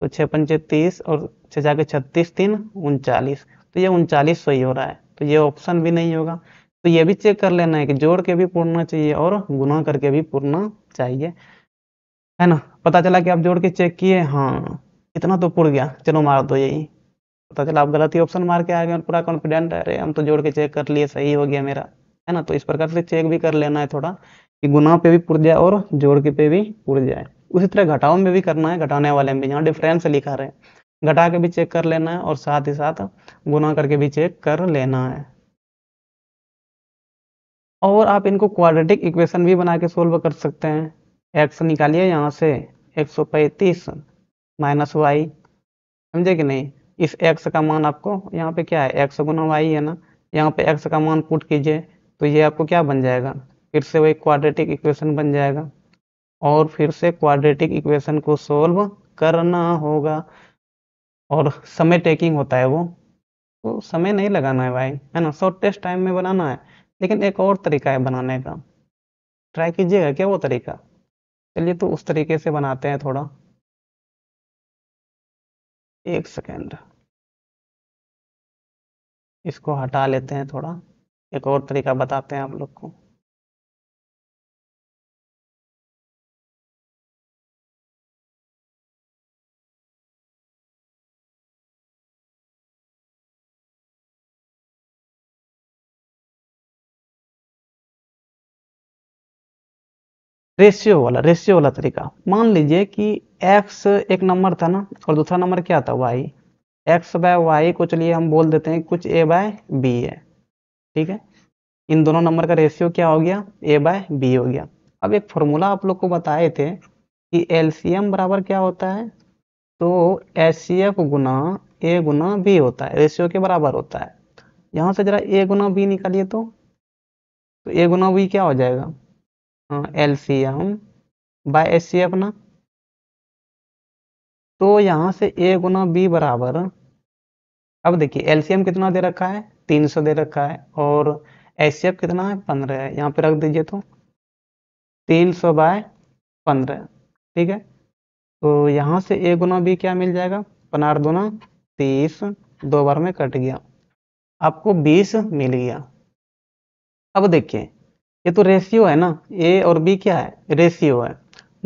Speaker 1: तो छः पंचे तीस और छः जाके छत्तीस तीन उनचालीस तो ये उनचालीस सौ ही हो रहा है तो ये ऑप्शन भी नहीं होगा तो ये भी चेक कर लेना है कि जोड़ के भी पूर्णना चाहिए और गुना करके भी पूर्णना चाहिए है ना पता चला कि आप जोड़ के चेक किए हाँ इतना तो पुर गया चलो मार दो यही पता चला आप गलत ही ऑप्शन मार के आ गए और पूरा कॉन्फिडेंट है अरे हम तो जोड़ के चेक कर लिए सही हो गया मेरा है ना तो इस प्रकार से चेक भी कर लेना है थोड़ा कि गुना पे भी पुड़ जाए और जोड़ के पे भी पुड़ जाए उसी तरह घटाओ में भी करना है घटाने वाले में भी यहाँ डिफरेंस लिखा रहे घटा के भी चेक कर लेना है और साथ ही साथ गुना करके भी चेक कर लेना है और आप इनको क्वाड्रेटिक इक्वेशन भी बना के सोल्व कर सकते हैं एक्स निकालिए यहाँ से एक सौ पैंतीस माइनस वाई समझे कि नहीं इस एक्स का मान आपको यहाँ पे क्या है एक्स गुना वाई है ना यहाँ पे एक्स का मान पुट कीजिए तो ये आपको क्या बन जाएगा फिर से वही क्वाड्रेटिक इक्वेशन बन जाएगा और फिर से क्वाड्रेटिक इक्वेशन को सोल्व करना होगा और समय टेकिंग होता है वो तो समय नहीं लगाना है भाई है ना शॉर्टेस्ट टाइम में बनाना है लेकिन एक और तरीका है बनाने का ट्राई कीजिएगा क्या वो तरीका चलिए तो उस तरीके से बनाते हैं थोड़ा
Speaker 2: एक सेकेंड इसको हटा लेते हैं थोड़ा एक और तरीका बताते हैं आप लोग को रेशियो
Speaker 1: वाला रेशियो वाला तरीका मान लीजिए कि एक्स एक नंबर था ना और दूसरा नंबर क्या था वाई एक्स बाय वाई को चलिए हम बोल देते हैं कुछ ए बाय बी है ठीक है इन दोनों नंबर का रेशियो क्या हो गया ए बाय बी हो गया अब एक फॉर्मूला आप लोग को बताए थे कि एलसीएम बराबर क्या होता है तो एच सी एफ गुना ए गुना बी होता है रेशियो के बराबर होता है यहाँ से जरा ए गुना बी निकालिए तो तो ए गुना बी क्या हो जाएगा L C M by H C F ना तो यहाँ से ए गुना बी बराबर अब देखिए एम कितना दे रखा है तीन सौ दे रखा है और एस कितना है पंद्रह है यहाँ पे रख दीजिए तो तीन सौ बाय पंद्रह ठीक है तो यहाँ से ए गुना बी क्या मिल जाएगा पनार दुना तीस दो बार में कट गया आपको बीस मिल गया अब देखिए ये तो रेशियो है ना ए और बी क्या है रेशियो है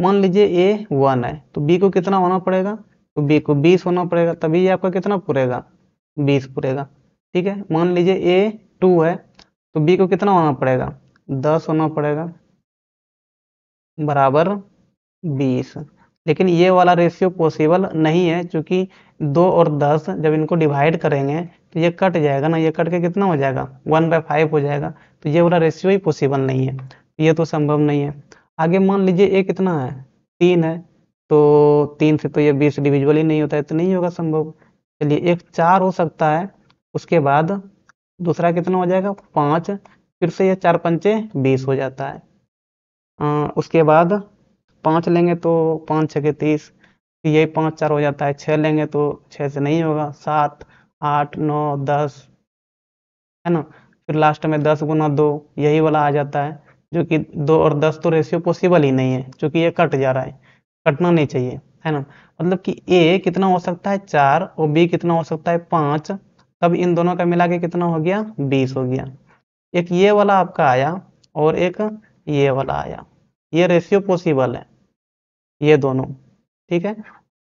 Speaker 1: मान लीजिए ए वन है तो बी को कितना होना पड़ेगा तो बी को बीस होना पड़ेगा तभी ये आपका कितना पुरेगा बीस पुरेगा ठीक है मान लीजिए ए टू है तो बी को कितना होना पड़ेगा दस होना पड़ेगा बराबर बीस लेकिन ये वाला रेशियो पॉसिबल नहीं है क्योंकि दो और दस जब इनको डिवाइड करेंगे तो ये कट जाएगा ना ये कट के कितना हो जाएगा वन बाय फाइव हो जाएगा तो ये वाला रेशियो ही पॉसिबल नहीं है ये तो संभव नहीं है आगे मान लीजिए ए कितना है तीन है तो तीन से तो ये बीस डिविजुअल ही नहीं होता है तो नहीं होगा संभव चलिए एक चार हो सकता है उसके बाद दूसरा कितना हो जाएगा पाँच फिर से ये चार पंचे बीस हो जाता है आ, उसके बाद पाँच लेंगे तो पाँच छः के तीस यही पाँच चार हो जाता है छः लेंगे तो छः से नहीं होगा सात आठ नौ दस है ना फिर लास्ट में दस गुना दो यही वाला आ जाता है जो कि दो और दस तो रेशियो पॉसिबल ही नहीं है क्योंकि ये कट जा रहा है कटना नहीं चाहिए है ना मतलब कि ए कितना हो सकता है चार और बी कितना हो सकता है पाँच तब इन दोनों का मिला के कितना हो गया बीस हो गया एक ये वाला आपका आया और एक ये वाला आया ये रेशियो पॉसिबल है ये दोनों ठीक है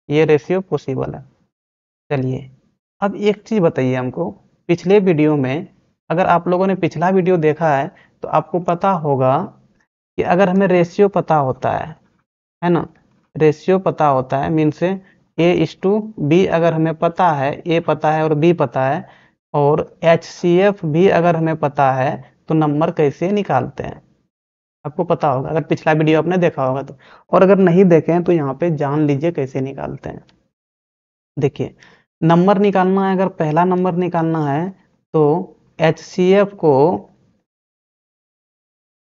Speaker 1: ये रेशियो पॉसिबल है चलिए अब एक चीज़ बताइए हमको पिछले वीडियो में अगर आप लोगों ने पिछला वीडियो देखा है तो आपको पता होगा कि अगर हमें रेशियो पता होता है है ना रेशियो पता होता है मीन से ए इस टू बी अगर हमें पता है ए पता है और बी पता है और एच सी एफ भी अगर हमें पता है तो नंबर कैसे निकालते हैं आपको पता होगा अगर पिछला वीडियो आपने देखा होगा तो और अगर नहीं हैं तो यहाँ पे जान लीजिए कैसे निकालते हैं देखिए नंबर निकालना है अगर पहला नंबर निकालना है तो एच सी एफ को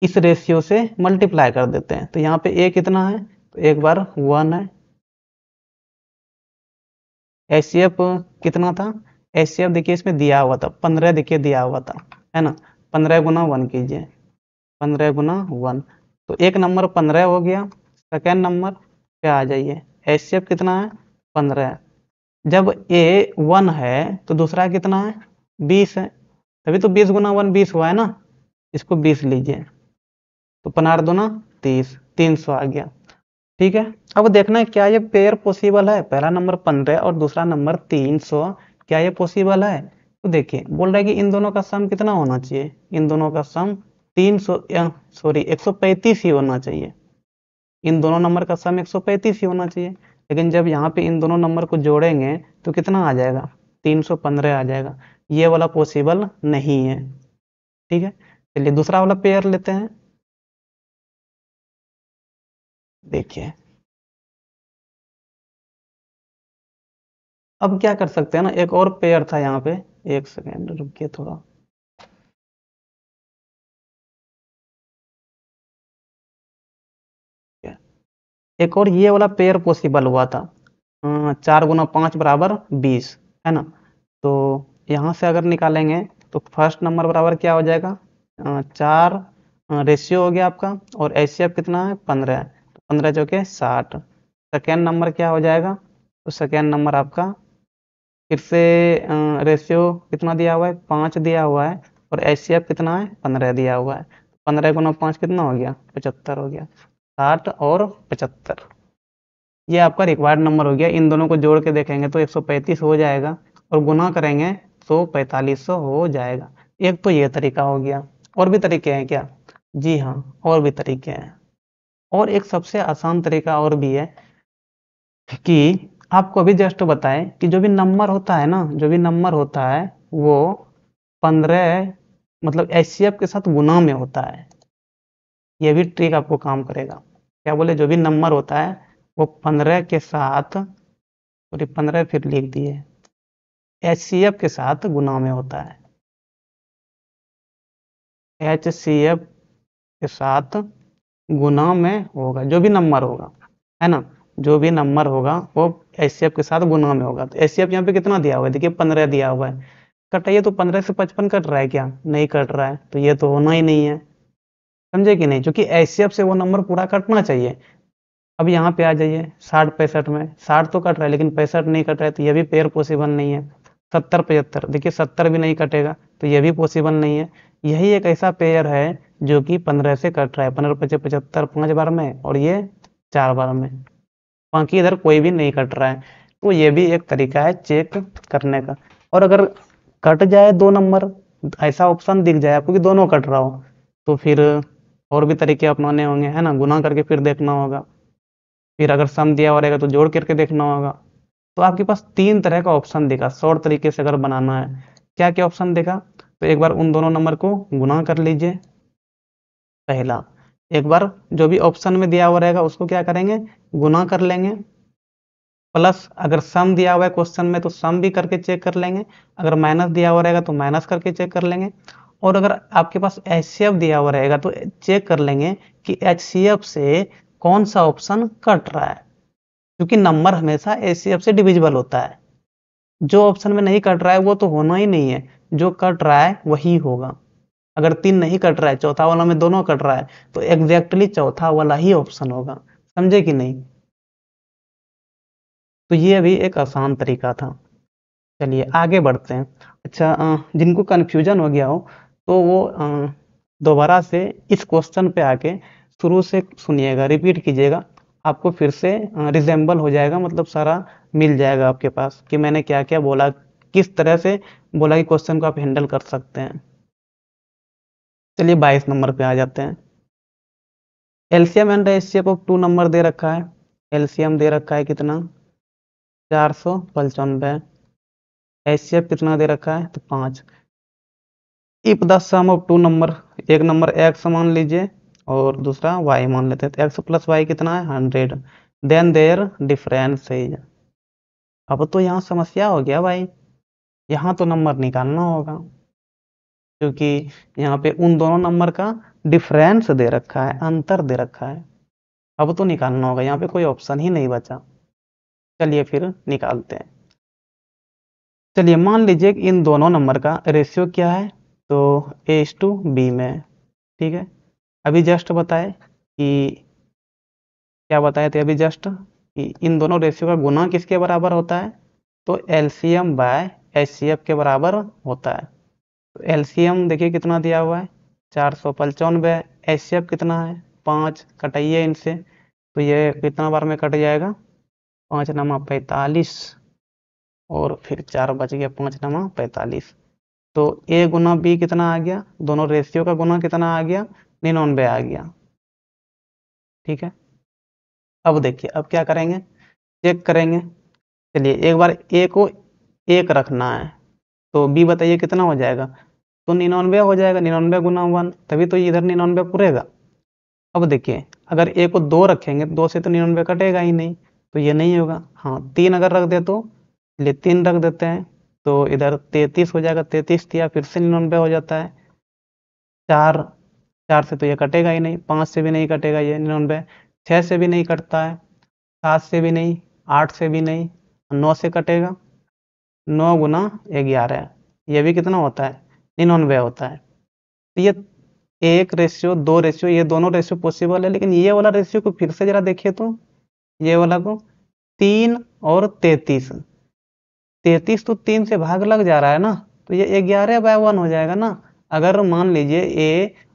Speaker 1: इस रेशियो से मल्टीप्लाई कर देते हैं तो यहाँ पे ए कितना है तो एक बार वन है एस कितना था एस देखिए इसमें दिया हुआ था पंद्रह देखिए दिया हुआ था है ना पंद्रह गुना वन कीजिए पंद्रह गुना वन तो एक नंबर पंद्रह हो गया सेकेंड नंबर पे आ जाइए एस कितना है पंद्रह जब ए वन है तो दूसरा कितना है बीस है तभी तो बीस गुना वन बीस हुआ है ना इसको बीस लीजिए तो पनार दो ना तीस तीन सौ आ गया ठीक है अब देखना है क्या ये पेयर पॉसिबल है पहला नंबर पंद्रह और दूसरा नंबर तीन सौ क्या ये पॉसिबल है तो देखिए बोल रहा है कि इन दोनों का सम कितना होना चाहिए इन दोनों का सम तीन सौ सॉरी एक सौ पैंतीस ही होना चाहिए इन दोनों नंबर का सम एक सौ पैंतीस ही होना चाहिए लेकिन जब यहाँ पे इन दोनों नंबर को जोड़ेंगे तो कितना आ जाएगा तीन सौ पंद्रह आ जाएगा ये वाला पॉसिबल नहीं है ठीक है चलिए दूसरा वाला पेयर लेते हैं
Speaker 2: देखिए अब क्या कर सकते हैं ना एक और पेयर था यहाँ पे एक सेकेंड रुकिए थोड़ा
Speaker 1: एक और ये वाला पेयर पॉसिबल हुआ था हाँ, चार गुना पांच बराबर बीस है ना तो यहाँ से अगर निकालेंगे तो फर्स्ट नंबर बराबर क्या हो जाएगा हाँ, चार रेशियो हाँ, हो गया आपका और एच कितना है पंद्रह पंद्रह चौके साठ सेकेंड नंबर क्या हो जाएगा तो सेकेंड नंबर आपका फिर से रेशियो कितना दिया हुआ है पाँच दिया हुआ है और एच कितना है पंद्रह दिया हुआ है पंद्रह गुना पाँच कितना हो गया पचहत्तर हो गया साठ और पचहत्तर ये आपका रिक्वायर्ड नंबर हो गया इन दोनों को जोड़ के देखेंगे तो पैंतीस हो जाएगा और गुना करेंगे तो पैंतालीस हो जाएगा एक तो ये तरीका हो गया और भी तरीके हैं क्या जी हाँ और भी तरीके हैं और एक सबसे आसान तरीका और भी है कि आपको अभी जस्ट बताएं कि जो भी नंबर होता है ना जो भी नंबर होता है वो पंद्रह मतलब एच के साथ गुना में होता है यह भी ट्रिक आपको काम करेगा क्या बोले जो भी नंबर होता है वो पंद्रह के साथ पूरी पंद्रह फिर लिख दिए एच के साथ गुना में होता है एच के साथ गुना में होगा जो भी नंबर होगा है ना जो भी नंबर होगा वो एस के साथ गुना में होगा तो एस यहाँ पे कितना दिया हुआ है देखिए पंद्रह दिया हुआ है कटाइए तो पंद्रह से पचपन कट रहा है क्या नहीं कट रहा है तो ये तो होना ही नहीं है समझे कि नहीं क्योंकि एस से वो नंबर पूरा कटना चाहिए अब यहाँ पे आ जाइए साठ पैंसठ में साठ तो कट रहा है लेकिन पैंसठ नहीं कट रहा है तो ये भी पेयर पॉसिबल नहीं है सत्तर पचहत्तर देखिए सत्तर भी नहीं कटेगा तो यह भी पॉसिबल नहीं है यही एक ऐसा पेयर है जो कि पंद्रह से कट रहा है पंद्रह पचे पचहत्तर पाँच बार में और ये चार बार में बाकी इधर कोई भी नहीं कट रहा है तो ये भी एक तरीका है चेक करने का और अगर कट जाए दो नंबर ऐसा ऑप्शन दिख जाए आपको कि दोनों कट रहा हो तो फिर और भी तरीके अपनाने होंगे है ना गुना करके फिर देखना होगा फिर अगर सम दिया हो रहेगा तो जोड़ करके देखना होगा तो आपके पास तीन तरह का ऑप्शन देगा शॉर्ट तरीके से अगर बनाना है क्या क्या ऑप्शन देगा तो एक बार उन दोनों नंबर को गुना कर लीजिए पहला एक बार जो भी ऑप्शन में दिया हुआ रहेगा उसको क्या करेंगे गुना कर लेंगे प्लस अगर सम दिया हुआ है क्वेश्चन में तो सम भी करके चेक कर लेंगे अगर माइनस दिया हुआ रहेगा तो माइनस करके चेक कर लेंगे और अगर आपके पास एच दिया हुआ रहेगा तो चेक कर लेंगे कि एच से कौन सा ऑप्शन कट रहा है क्योंकि नंबर हमेशा एसीएफ से डिविजिबल होता है जो ऑप्शन में नहीं कट रहा है वो तो होना ही नहीं है जो कट रहा है वही होगा अगर तीन नहीं कट रहा है चौथा वाला में दोनों कट रहा है तो एग्जैक्टली चौथा वाला ही ऑप्शन होगा समझे कि नहीं तो ये भी एक आसान तरीका था चलिए आगे बढ़ते हैं अच्छा जिनको कन्फ्यूजन हो गया हो तो वो दोबारा से इस क्वेश्चन पे आके शुरू से सुनिएगा रिपीट कीजिएगा आपको फिर से रिजेंबल हो जाएगा मतलब सारा मिल जाएगा आपके पास कि मैंने क्या क्या बोला किस तरह से बोला कि क्वेश्चन को आप हैंडल कर सकते हैं चलिए बाईस नंबर पे आ जाते हैं एलसीएम एंड रेशियप को टू नंबर दे रखा है एलसीएम दे रखा है कितना चार सौ पचानवे एशियप कितना दे रखा है तो पाँच if the sum of two number एक नंबर एक्स मान लीजिए और दूसरा वाई मान लेते हैं तो एक्स प्लस वाई कितना है hundred then there difference is अब तो यहाँ समस्या हो गया भाई यहाँ तो नंबर निकालना होगा क्योंकि यहाँ पे उन दोनों नंबर का डिफरेंस दे रखा है अंतर दे रखा है अब तो निकालना होगा यहाँ पे कोई ऑप्शन ही नहीं बचा चलिए फिर निकालते हैं चलिए मान लीजिए इन दोनों नंबर का रेशियो क्या है तो एस टू बी में ठीक है अभी जस्ट बताए कि क्या बताए थे तो अभी जस्ट कि इन दोनों रेशियो का गुना किसके बराबर होता है तो एलसीएम बाय एफ के बराबर होता है तो एम देखिए कितना दिया हुआ है चार सौ सी एफ कितना है पाँच कटाइए इनसे तो ये कितना बार में कट जाएगा पाँच नमा पैंतालीस और फिर चार बच गया पाँच नमा पैंतालीस तो ए गुना बी कितना आ गया दोनों रेशियो का गुना कितना आ गया निन्यानवे आ गया ठीक है अब देखिए अब क्या करेंगे चेक करेंगे चलिए एक बार ए को एक रखना है तो बी बताइए कितना हो जाएगा तो निन्यानवे हो जाएगा निन्यानवे गुना वन तभी तो इधर निन्यानवे पूरेगा अब देखिए अगर ए को दो रखेंगे दो से तो निन्यानवे कटेगा ही नहीं तो ये नहीं होगा हाँ तीन अगर रख दे तो ले तीन रख देते हैं तो इधर तैतीस हो जाएगा तैतीस दिया फिर से निन्यानवे हो जाता है चार चार से तो ये कटेगा ही नहीं पाँच से भी नहीं कटेगा ये निन्यानवे छः से भी नहीं कटता है सात से भी नहीं आठ से भी नहीं नौ से कटेगा नौ गुना ग्यारह ये भी कितना होता है निन्यानवे होता है तो ये एक रेशियो दो रेशियो ये दोनों रेशियो पॉसिबल है लेकिन ये वाला रेशियो को फिर से जरा देखिए तो ये वाला को तीन और तैतीस तैतीस तो तीन से भाग लग जा रहा है ना तो ये ग्यारह बाय वन हो जाएगा ना अगर मान लीजिए ए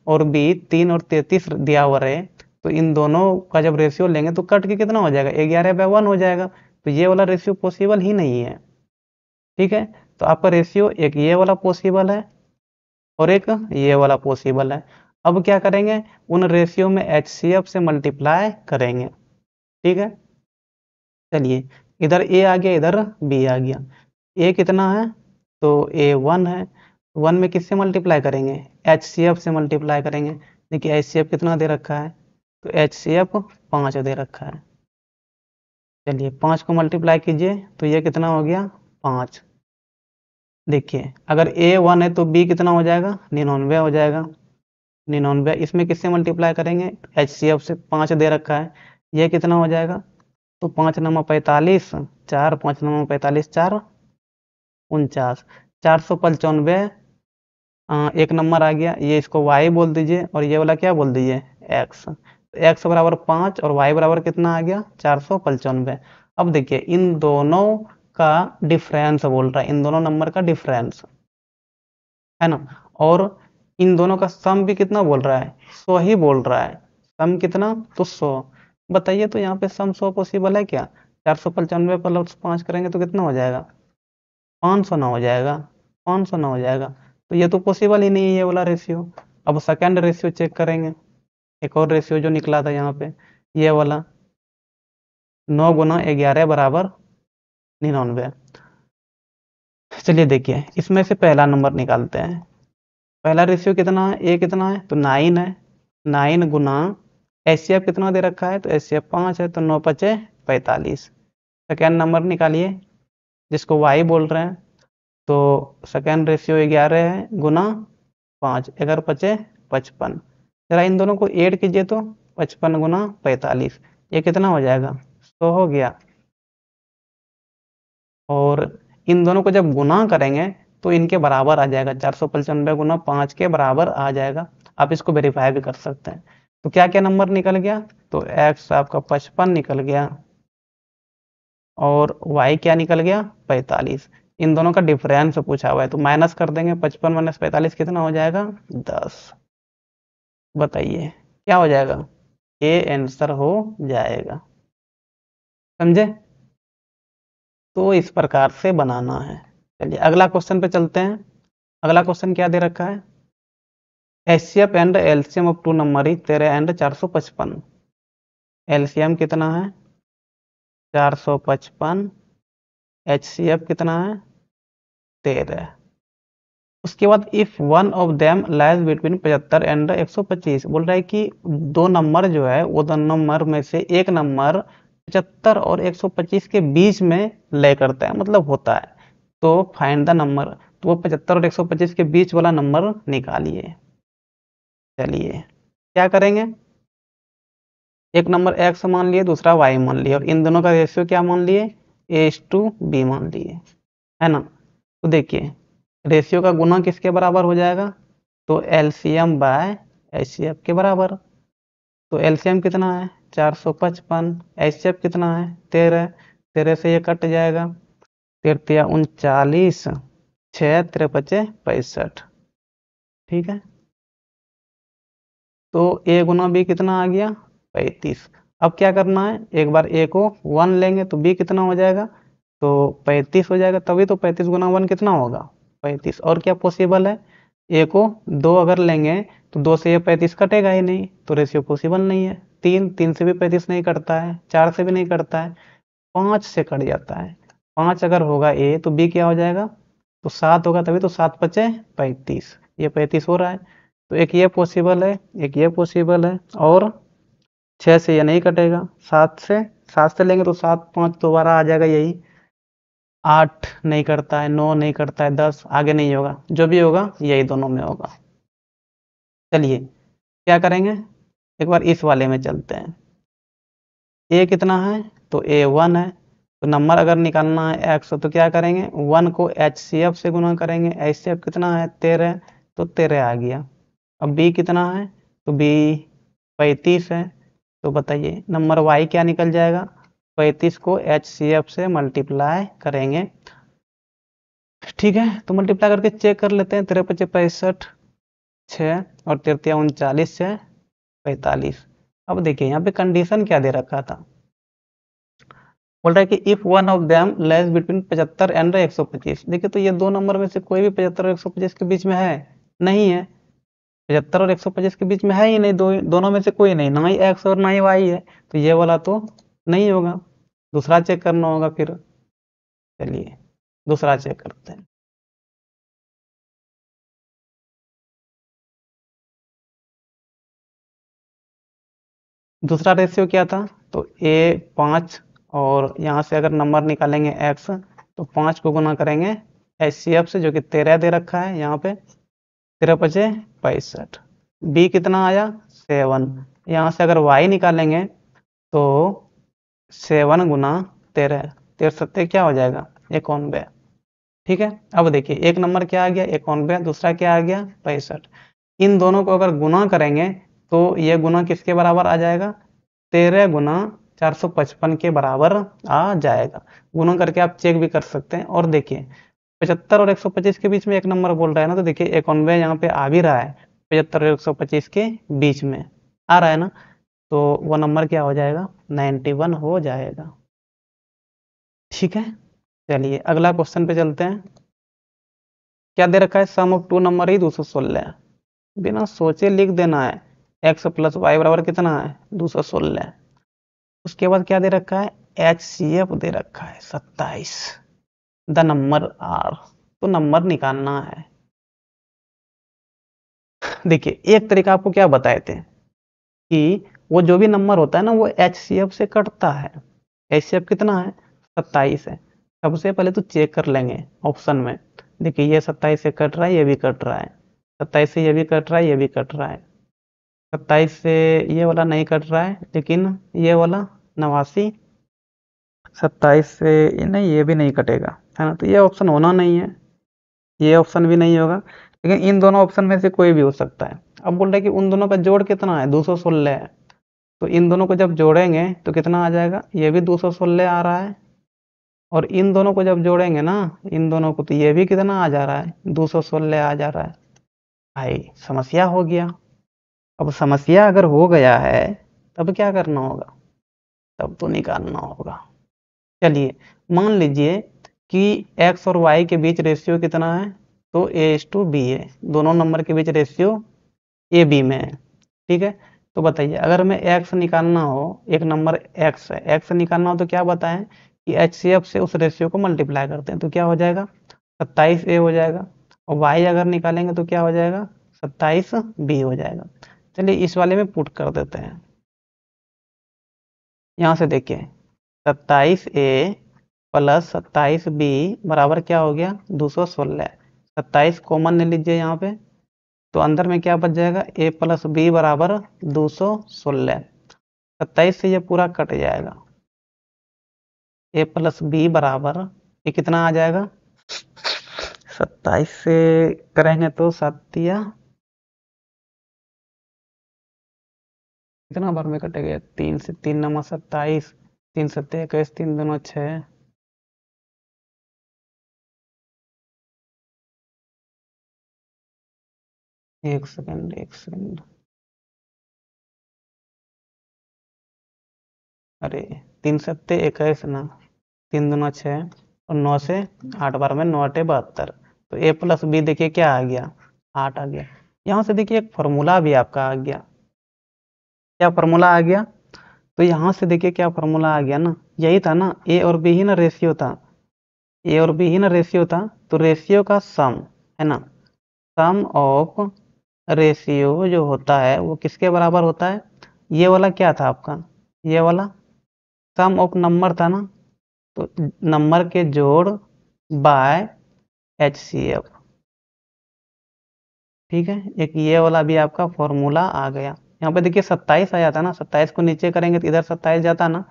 Speaker 1: और बी तीन और तैतीस दिया हुआ रहे तो इन दोनों का जब रेशियो लेंगे तो कट के कितना हो जाएगा ग्यारह बाय वन हो जाएगा तो ये वाला रेशियो पॉसिबल ही नहीं है ठीक है तो आपका रेशियो एक ये वाला पॉसिबल है और एक ये वाला पॉसिबल है अब क्या करेंगे उन रेशियो में एच से मल्टीप्लाई करेंगे ठीक है चलिए इधर ए आ गया इधर बी आ गया ए कितना है तो ए वन है वन में किससे मल्टीप्लाई करेंगे एच से मल्टीप्लाई करेंगे देखिए एच कितना दे रखा है तो एच सी एफ पाँच दे रखा है चलिए पाँच को मल्टीप्लाई कीजिए तो ये कितना हो गया पाँच देखिए अगर ए वन है तो बी कितना हो जाएगा निन्यानवे हो जाएगा निन्यानवे इसमें किससे मल्टीप्लाई करेंगे एच सी एफ से पाँच दे रखा है ये कितना हो जाएगा तो पाँच नंबर पैंतालीस चार पाँच नंबर पैंतालीस चार उनचास चार सौ पंचानवे हाँ, एक नंबर आ गया ये इसको वाई बोल दीजिए और ये वाला क्या बोल दीजिए एक्स एक्स तो बराबर पाँच और वाई बराबर कितना आ गया चार सौ पंचानवे अब देखिए इन दोनों का डिफरेंस बोल रहा है इन दोनों नंबर का डिफरेंस है ना और इन दोनों का सम भी कितना बोल रहा है सो ही बोल रहा है सम कितना तो सौ बताइए तो यहाँ पे सम सौ पॉसिबल है क्या चार सौ पंचानवे प्लस पाँच करेंगे तो कितना हो जाएगा पाँच सौ ना हो जाएगा पाँच सौ ना हो जाएगा तो ये तो पॉसिबल ही नहीं है ये वाला रेशियो अब सेकेंड रेशियो चेक करेंगे एक और रेशियो जो निकला था यहाँ पे ये वाला नौ गुना ग्यारह बराबर निन्यानवे चलिए देखिए इसमें से पहला नंबर निकालते हैं पहला रेशियो कितना है ए कितना है तो नाइन है नाइन गुना एस कितना दे रखा है तो एस सी पाँच है तो नौ पचे पैंतालीस सेकेंड नंबर निकालिए जिसको वाई बोल रहे हैं तो सेकेंड रेशियो ग्यारह है गुना पाँच अगर पचे पचपन जरा इन दोनों को ऐड कीजिए तो पचपन गुना पैंतालीस ये कितना हो जाएगा सौ हो गया और इन दोनों को जब गुना करेंगे तो इनके बराबर आ जाएगा चार सौ पचानवे गुना पाँच के बराबर आ जाएगा आप इसको वेरीफाई भी कर सकते हैं तो क्या क्या नंबर निकल गया तो एक्स आपका पचपन निकल गया और वाई क्या निकल गया पैंतालीस इन दोनों का डिफरेंस पूछा हुआ है तो माइनस कर देंगे पचपन माइनस पैंतालीस कितना हो जाएगा दस बताइए क्या हो जाएगा ए आंसर हो जाएगा समझे तो इस प्रकार से बनाना है चलिए अगला क्वेश्चन पे चलते हैं अगला क्वेश्चन क्या दे रखा है HCF and LCM of two number ही तेरह एंड चार सौ पचपन एलसीएम कितना है चार सौ पचपन एच सी एफ कितना है तेरह उसके बाद if one of them lies between पचहत्तर एंड 125 बोल रहा है कि दो नंबर जो है वो दो नंबर में से एक नंबर पचहत्तर और 125 के बीच में लय करता है मतलब होता है तो फाइंड द नंबर तो वो पचहत्तर और 125 के बीच वाला नंबर निकालिए चलिए क्या करेंगे एक नंबर एक्स मान लिए दूसरा वाई मान लिए और इन दोनों का रेशियो क्या मान लिए ए इस टू बी मान लिए है ना तो देखिए रेशियो का गुना किसके बराबर हो जाएगा तो L C M by H C F के बराबर तो एल सी एम कितना है चार सौ पचपन एच सी एफ कितना है तेरह तेरह से ये कट जाएगा तेरतिया उनचालीस छ तेरह पैंसठ ठीक है तो ए गुना बी कितना आ गया पैंतीस अब क्या करना है एक बार ए को वन लेंगे तो बी कितना हो जाएगा तो पैंतीस हो जाएगा तभी तो पैंतीस गुना वन कितना होगा पैंतीस और क्या पॉसिबल है ए को दो अगर लेंगे तो दो से ये पैंतीस कटेगा ही नहीं तो रेशियो पॉसिबल नहीं है तीन तीन से भी पैंतीस नहीं कटता है चार से भी नहीं कटता है पाँच से कट जाता है पाँच अगर होगा ए तो बी क्या हो जाएगा तो सात होगा तभी तो सात पचे पैंतीस ये पैंतीस हो रहा है तो एक ये पॉसिबल है एक ये पॉसिबल है और छः से ये नहीं कटेगा सात से सात से लेंगे तो सात पाँच दोबारा आ जाएगा यही आठ नहीं करता है नौ नहीं करता है दस आगे नहीं होगा जो भी होगा यही दोनों में होगा चलिए क्या करेंगे एक बार इस वाले में चलते हैं ए कितना है तो ए वन है तो नंबर अगर निकालना है एक्स तो क्या करेंगे वन को एच सी एफ से गुना करेंगे एच सी एफ कितना है तेरह तो तेरह आ गया अब बी कितना है तो बी पैंतीस है तो बताइए नंबर वाई क्या निकल जाएगा पैंतीस को एच सी एफ से मल्टीप्लाई करेंगे ठीक है तो मल्टीप्लाई करके चेक कर लेते हैं तेरह पच्चीस पैंसठ छः और तृतीय उनचालीस से पैंतालीस अब देखिए यहाँ पे कंडीशन क्या दे रखा था बोल रहा है कि if one of them less between पचहत्तर एंड पच्चीस देखिए तो ये दो नंबर में से कोई भी पचहत्तर और पच्चीस के बीच में है नहीं है पचहत्तर और एक सौ पच्चीस के बीच में है ही नहीं दो दोनों में से कोई नहीं ना ही एक्स और ना ही वाई है तो ये वाला तो नहीं होगा दूसरा चेक करना होगा फिर चलिए दूसरा
Speaker 2: चेक करते हैं
Speaker 1: दूसरा रेशियो क्या था तो ए पांच और यहां से अगर नंबर निकालेंगे एक्स तो पांच को गुना करेंगे एच से जो कि तेरह दे रखा है यहाँ पे तेरह पचे पैंसठ बी कितना आया सेवन यहाँ से अगर वाई निकालेंगे तो सेवन गुना तेरह तेरह सत्य क्या हो जाएगा इक्यानवे ठीक है अब देखिए एक नंबर क्या आ गया इक्यानवे दूसरा क्या आ गया पैंसठ इन दोनों को अगर गुना करेंगे तो ये गुना किसके बराबर आ जाएगा तेरह गुना चार सौ पचपन के बराबर आ जाएगा गुना करके आप चेक भी कर सकते हैं और देखिए पचहत्तर और 125 के बीच में एक नंबर बोल रहा है ना तो देखिए एक इक्यानवे यहाँ पे आ भी रहा है पचहत्तर और 125 के बीच में आ रहा है ना तो वो नंबर क्या हो जाएगा 91 हो जाएगा ठीक है चलिए अगला क्वेश्चन पे चलते हैं क्या दे रखा है सम ऑफ टू नंबर ही दो सौ सोलह बिना सोचे लिख देना है एक्स प्लस वाई बराबर कितना है दो सौ सोलह उसके बाद क्या दे रखा है एच सी एफ दे रखा है सत्ताईस द नंबर आर तो नंबर निकालना है देखिए एक तरीका आपको क्या बताए थे कि वो जो भी नंबर होता है ना वो एच से कटता है एच कितना है सत्ताईस है सबसे पहले तो चेक कर लेंगे ऑप्शन में देखिए ये सत्ताईस से कट रहा है ये भी कट रहा है सत्ताईस से ये भी कट रहा है ये भी कट रहा है सत्ताईस से ये वाला नहीं कट रहा है लेकिन ये वाला नवासी सत्ताईस से नहीं ये भी नहीं कटेगा है ना तो ये ऑप्शन होना नहीं है ये ऑप्शन भी नहीं होगा लेकिन इन दोनों ऑप्शन में से कोई भी हो सकता है अब बोल रहे कि उन दोनों का जोड़ कितना है दो सौ सोलह है तो इन दोनों को जब जोड़ेंगे तो कितना आ जाएगा ये भी दो सौ सोलह आ रहा है और इन दोनों को जब जोड़ेंगे ना इन दोनों को तो ये भी कितना आ जा रहा है दो सौ सोलह आ जा रहा है भाई समस्या हो गया अब समस्या अगर हो गया है तब क्या करना होगा तब तो निकालना होगा चलिए मान लीजिए कि एक्स और वाई के बीच रेशियो कितना है तो ए एस टू बी है दोनों नंबर के बीच रेशियो ए बी में है ठीक है तो बताइए अगर हमें एक्स निकालना हो एक नंबर एक्स है एक्स निकालना हो तो क्या बताएं कि एच सी एफ से उस रेशियो को मल्टीप्लाई करते हैं तो क्या हो जाएगा सत्ताईस ए हो जाएगा और वाई अगर निकालेंगे तो क्या हो जाएगा सत्ताईस बी हो जाएगा चलिए इस वाले में पुट कर देते हैं यहाँ से देखिए सत्ताईस ए प्लस सत्ताईस बी बराबर क्या हो गया दो सौ सोलह सत्ताईस कॉमन ले लीजिए यहाँ पे तो अंदर में क्या बच जाएगा ए प्लस बी बराबर दो सौ सोलह सत्ताईस से ये पूरा कट जाएगा ए प्लस बी बराबर ये कितना आ जाएगा सत्ताईस से करेंगे तो सत्या
Speaker 2: कितना बार में कटेगा तीन से तीन नंबर सत्ताईस तीन सत्या इक्कीस तीन दोनों छः एक सेकंड एक सेकंड अरे
Speaker 1: तीन सत्य इक्कीस ना तीन दोनों छः और नौ से आठ बार में नौ अटे बहत्तर तो ए प्लस बी देखिए क्या आ गया आठ आ गया यहाँ से देखिए एक फॉर्मूला भी आपका आ गया क्या फॉर्मूला आ गया तो यहाँ से देखिए क्या फॉर्मूला आ गया ना यही था ना ए और बी ही ना रेशियो था ए और बी ही ना रेशियो था तो रेशियो का सम है ना सम ऑफ रेशियो जो होता है वो किसके बराबर होता है ये वाला क्या था आपका ये वाला सम ऑफ नंबर था ना तो नंबर के जोड़ बाय एच सी एफ ठीक है एक ये वाला भी आपका फॉर्मूला आ गया यहाँ पे देखिए सत्ताईस आ जाता ना सत्ताईस को नीचे करेंगे तो इधर सत्ताईस जाता ना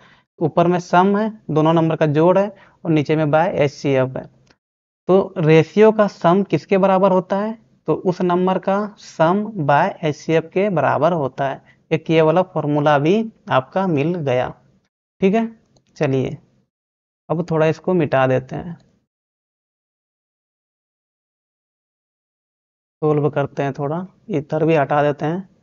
Speaker 1: ऊपर में सम है दोनों नंबर का जोड़ है और नीचे में बाय एच सी एफ है तो रेशियो का सम किसके बराबर होता है तो उस नंबर का सम बाय एच के बराबर होता है एक ये वाला फॉर्मूला भी आपका मिल गया ठीक है चलिए अब थोड़ा इसको मिटा देते हैं
Speaker 2: सोल्व करते हैं थोड़ा इधर भी हटा देते हैं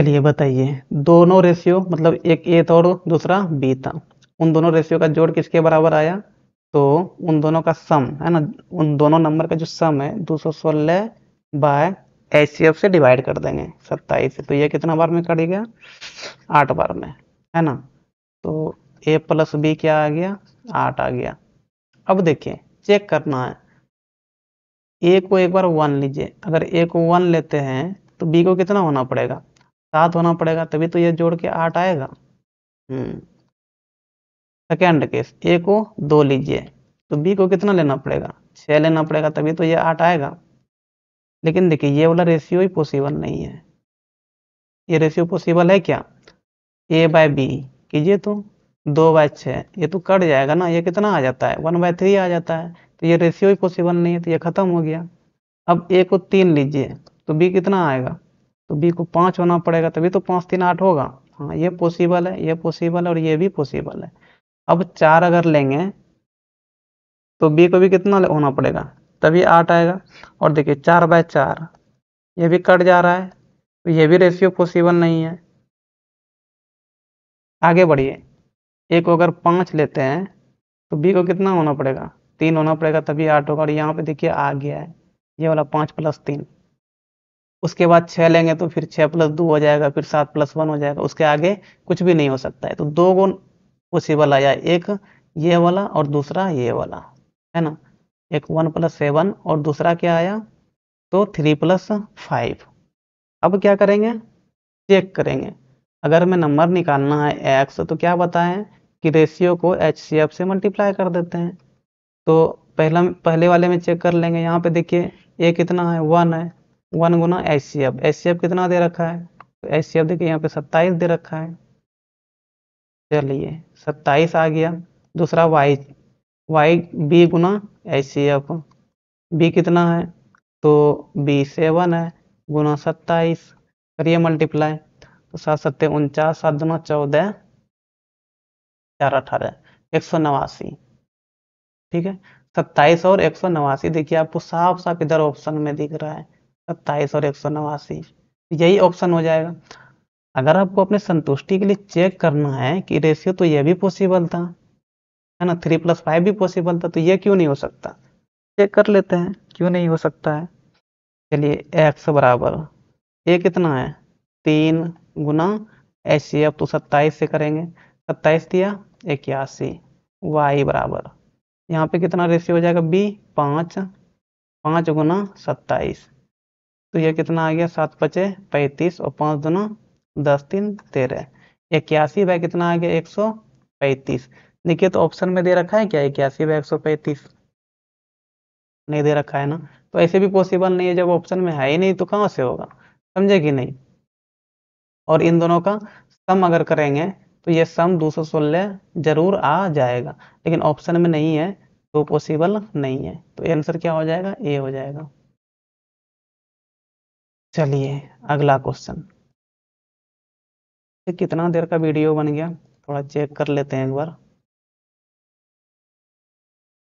Speaker 1: चलिए बताइए दोनों रेशियो मतलब एक ए था और दूसरा बी था उन दोनों रेशियो का जोड़ किसके बराबर आया तो उन दोनों का सम है ना उन दोनों नंबर का जो सम है दो सौ सोलह बाय एच से डिवाइड कर देंगे सत्ताईस से तो ये कितना बार में गया आठ बार में है ना तो ए प्लस बी क्या आ गया आठ आ गया अब देखिए चेक करना है ए को एक बार वन लीजिए अगर ए को वन लेते हैं तो बी को कितना होना पड़ेगा सात होना पड़ेगा तभी तो ये जोड़ के आठ आएगा सेकेंड केस ए को दो लीजिए तो बी को कितना लेना पड़ेगा छह लेना पड़ेगा तभी तो ये आठ आएगा लेकिन देखिए ये वाला रेशियो ही पॉसिबल नहीं है ये रेशियो पॉसिबल है क्या ए बाय बी कीजिए तो दो बाय छः ये तो कट जाएगा ना ये कितना आ जाता है वन बाय थ्री आ जाता है तो ये रेशियो ही पॉसिबल नहीं है तो ये खत्म हो गया अब ए को तीन लीजिए तो बी कितना आएगा तो बी को पाँच होना पड़ेगा तभी तो पाँच तीन आठ होगा हाँ ये पॉसिबल है ये पॉसिबल है और ये भी पॉसिबल है अब चार अगर लेंगे तो बी को भी कितना होना पड़ेगा तभी आठ आएगा और देखिए चार बाय चार ये भी कट जा रहा है तो ये भी रेशियो पॉसिबल नहीं है आगे बढ़िए एक अगर पाँच लेते हैं तो बी को कितना होना पड़ेगा तीन होना पड़ेगा तभी आठ होगा और यहाँ पे देखिए आ गया है ये वाला पाँच प्लस तीन उसके बाद छः लेंगे तो फिर छः प्लस दो हो जाएगा फिर सात प्लस वन हो जाएगा उसके आगे कुछ भी नहीं हो सकता है तो दो गुण पॉसिबल आया एक ये वाला और दूसरा ये वाला है ना एक वन प्लस सेवन और दूसरा क्या आया तो थ्री प्लस फाइव अब क्या करेंगे चेक करेंगे अगर हमें नंबर निकालना है एक्स तो क्या बताएं कि रेशियो को एच सी एफ से मल्टीप्लाई कर देते हैं तो पहला पहले वाले में चेक कर लेंगे यहाँ पे देखिए ए कितना है वन है वन गुना H C F H C F कितना दे रखा है एच सी एफ देखिए यहाँ पे सत्ताईस दे रखा है चलिए सत्ताईस आ गया दूसरा वाई वाई बी गुना एच सी एफ बी कितना है तो बी सेवन है गुना सत्ताईस करिए मल्टीप्लाई तो सात सत्ते उनचास सात दुना चौदह चार अठारह एक सौ नवासी ठीक है सत्ताईस और एक सौ नवासी देखिए आपको साफ साफ इधर ऑप्शन में दिख रहा है सत्ताईस और एक सौ नवासी तो यही ऑप्शन हो जाएगा अगर आपको अपने संतुष्टि के लिए चेक करना है कि रेशियो तो यह भी पॉसिबल था है ना थ्री प्लस फाइव भी पॉसिबल था तो यह क्यों नहीं हो सकता चेक कर लेते हैं क्यों नहीं हो सकता है चलिए एक्स बराबर ये कितना है तीन गुना एच एफ तो सत्ताईस से करेंगे सत्ताईस दिया इक्यासी वाई बराबर यहाँ पे कितना रेशियो हो जाएगा बी पाँच पाँच गुना सत्ताईस तो यह कितना आ गया सात पचे पैंतीस और पांच दोनों दस तीन तेरह इक्यासी बाय कितना आ गया एक सौ पैंतीस देखिए तो ऑप्शन में दे रखा है क्या इक्यासी बाय एक सौ पैंतीस नहीं दे रखा है ना तो ऐसे भी पॉसिबल नहीं है जब ऑप्शन में है ही नहीं तो कहाँ से होगा समझे कि नहीं और इन दोनों का सम अगर करेंगे तो ये सम दो सौ सोलह जरूर आ जाएगा लेकिन ऑप्शन में नहीं है तो पॉसिबल नहीं है तो आंसर क्या हो जाएगा ए हो जाएगा
Speaker 2: चलिए अगला क्वेश्चन कितना देर का वीडियो बन गया थोड़ा चेक कर लेते हैं एक बार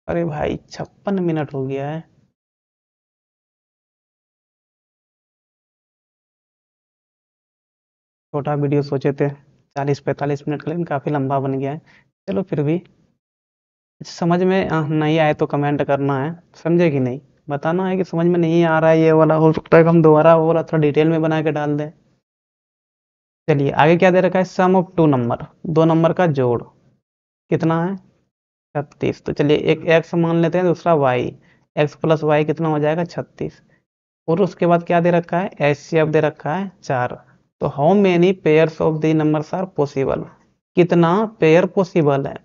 Speaker 2: अरे भाई छप्पन मिनट हो गया है छोटा वीडियो सोचे थे
Speaker 1: चालीस पैंतालीस मिनट का लेकिन काफ़ी लंबा बन गया है चलो फिर भी समझ में हाँ, नहीं आए तो कमेंट करना है समझे कि नहीं बताना है कि समझ में नहीं आ रहा है ये वाला हो सकता है कि हम दोबारा वो वाला थोड़ा डिटेल में बना के डाल दें चलिए आगे क्या दे रखा है सम ऑफ टू नंबर दो नंबर का जोड़ कितना है छत्तीस तो चलिए एक एक्स मान लेते हैं दूसरा वाई एक्स प्लस वाई कितना हो जाएगा छत्तीस और उसके बाद क्या दे रखा है एच दे रखा है चार तो how many pair of the number are possible कितना पेयर पॉसिबल है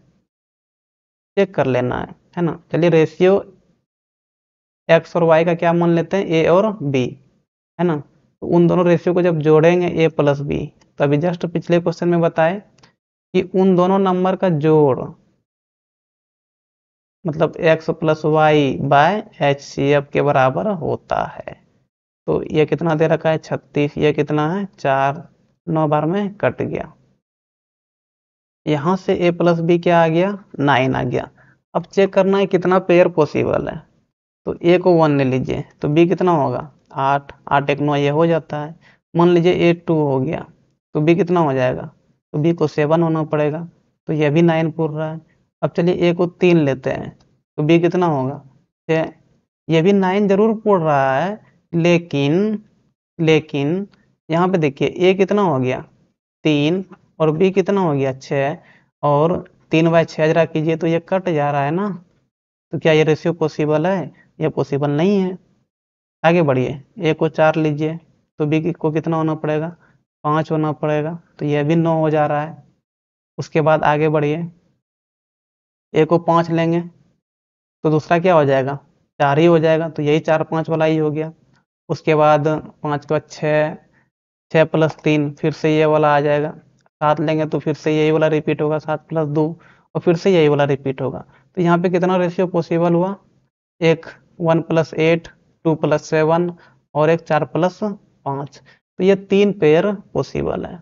Speaker 1: चेक कर लेना है है ना चलिए रेशियो एक्स और वाई का क्या मान लेते हैं ए और बी है ना तो उन दोनों रेशियो को जब जोड़ेंगे ए प्लस बी तो अभी जस्ट पिछले क्वेश्चन में बताए कि उन दोनों नंबर का जोड़ मतलब x plus y by H C F के बराबर होता है तो ये कितना दे रखा है छत्तीस ये कितना है चार नौ बार में कट गया यहाँ से ए प्लस बी क्या आ गया नाइन आ गया अब चेक करना है कितना पेयर पॉसिबल है तो ए को वन ले लीजिए तो बी कितना होगा आठ आठ एक नौ ये हो जाता है मान लीजिए ए टू हो गया तो बी कितना हो जाएगा तो बी को सेवन होना पड़ेगा तो यह भी नाइन पूर रहा है अब चलिए ए को तीन लेते हैं तो बी कितना होगा छः ये भी नाइन जरूर पूड़ रहा है लेकिन लेकिन यहाँ पे देखिए ए कितना हो गया तीन और बी कितना हो गया छः और तीन बाय छः जरा कीजिए तो ये कट जा रहा है ना तो क्या ये रेशियो पॉसिबल है ये पॉसिबल नहीं है आगे बढ़िए ए को चार लीजिए तो बी को कितना होना पड़ेगा पाँच होना पड़ेगा तो यह भी नौ हो जा रहा है उसके बाद आगे बढ़िए ए को पाँच लेंगे तो दूसरा क्या हो जाएगा चार ही हो जाएगा तो यही चार पाँच वाला ही हो गया उसके बाद पाँच का छः छः प्लस तीन फिर से ये वाला आ जाएगा सात लेंगे तो फिर से यही वाला रिपीट होगा सात प्लस दो और फिर से यही वाला रिपीट होगा तो यहाँ पे कितना रेशियो पॉसिबल हुआ एक one plus eight two plus seven और एक चार प्लस पांच तो ये तीन पेयर पॉसिबल है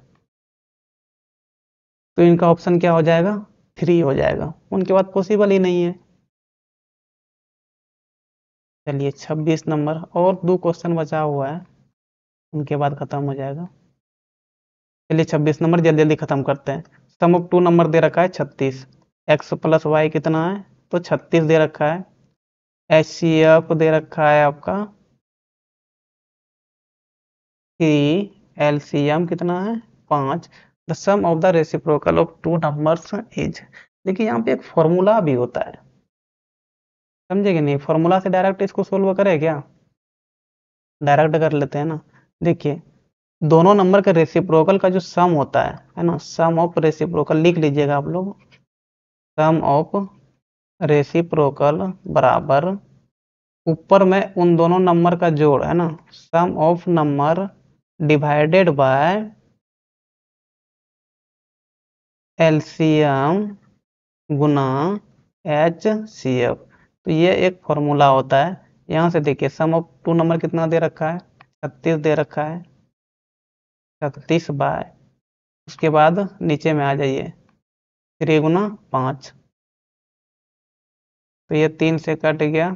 Speaker 1: तो इनका ऑप्शन क्या हो जाएगा थ्री हो जाएगा उनके बाद पॉसिबल ही नहीं है चलिए 26 नंबर और दो क्वेश्चन बचा हुआ है उनके बाद खत्म हो जाएगा चलिए 26 नंबर जल्दी जल्दी खत्म करते हैं सम ऑफ टू नंबर दे रखा है 36 एक्स प्लस वाई कितना है तो 36 दे रखा है एच सी एफ दे रखा है आपका थ्री एल कितना है पांच the sum of the reciprocal of two numbers is देखिए यहाँ पे एक फॉर्मूला भी होता है समझेंगे नहीं फॉर्मूला से डायरेक्ट इसको सोल्व करें क्या डायरेक्ट कर लेते हैं ना देखिए दोनों नंबर के रेसिप्रोकल का जो सम होता है है ना सम ऑफ रेसिप्रोकल लिख लीजिएगा आप लोग सम ऑफ रेसिप्रोकल बराबर ऊपर में उन दोनों नंबर का जोड़ है ना sum of number divided by LCM गुना एच सी एफ तो ये एक फॉर्मूला होता है यहाँ से देखिए सम ऑफ टू नंबर कितना दे रखा है छत्तीस दे रखा है छत्तीस बाय उसके बाद
Speaker 2: नीचे में आ जाइए त्रिगुना पाँच तो ये तीन से कट गया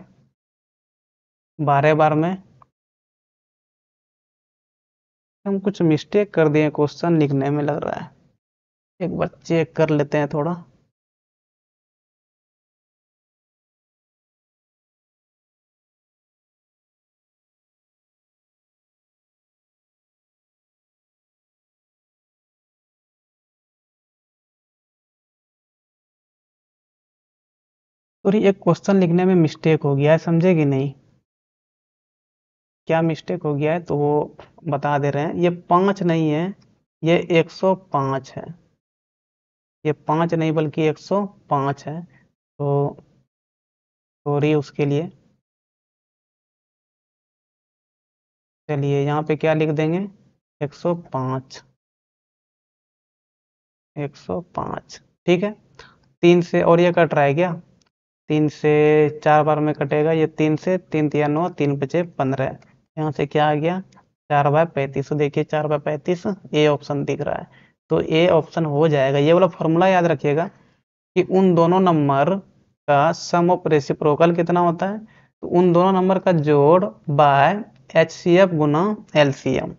Speaker 2: बारह बार में हम कुछ मिस्टेक कर दिए क्वेश्चन लिखने में लग रहा है एक बार चेक कर लेते हैं थोड़ा और
Speaker 1: ये क्वेश्चन लिखने में मिस्टेक हो गया है समझेगी नहीं क्या मिस्टेक हो गया है तो वो बता दे रहे हैं ये पांच नहीं है ये 105 है ये पांच नहीं बल्कि 105 है तो
Speaker 2: सॉरी उसके लिए चलिए यहाँ पे क्या लिख देंगे 105
Speaker 1: 105 ठीक है तीन से और ये कट रहा है क्या तीन से चार बार में कटेगा ये तीन से तीन तिया नौ तीन पचे पंद्रह यहाँ से क्या आ गया चार बाय पैंतीस तो देखिए चार बाय पैंतीस ए ऑप्शन दिख रहा है तो ए ऑप्शन हो जाएगा ये वाला फॉर्मूला याद रखिएगा कि उन दोनों नंबर का सम ऑफ रेसिप्रोकल कितना होता है तो उन दोनों नंबर का जोड़ बाय एच सी एफ गुना एल सी एम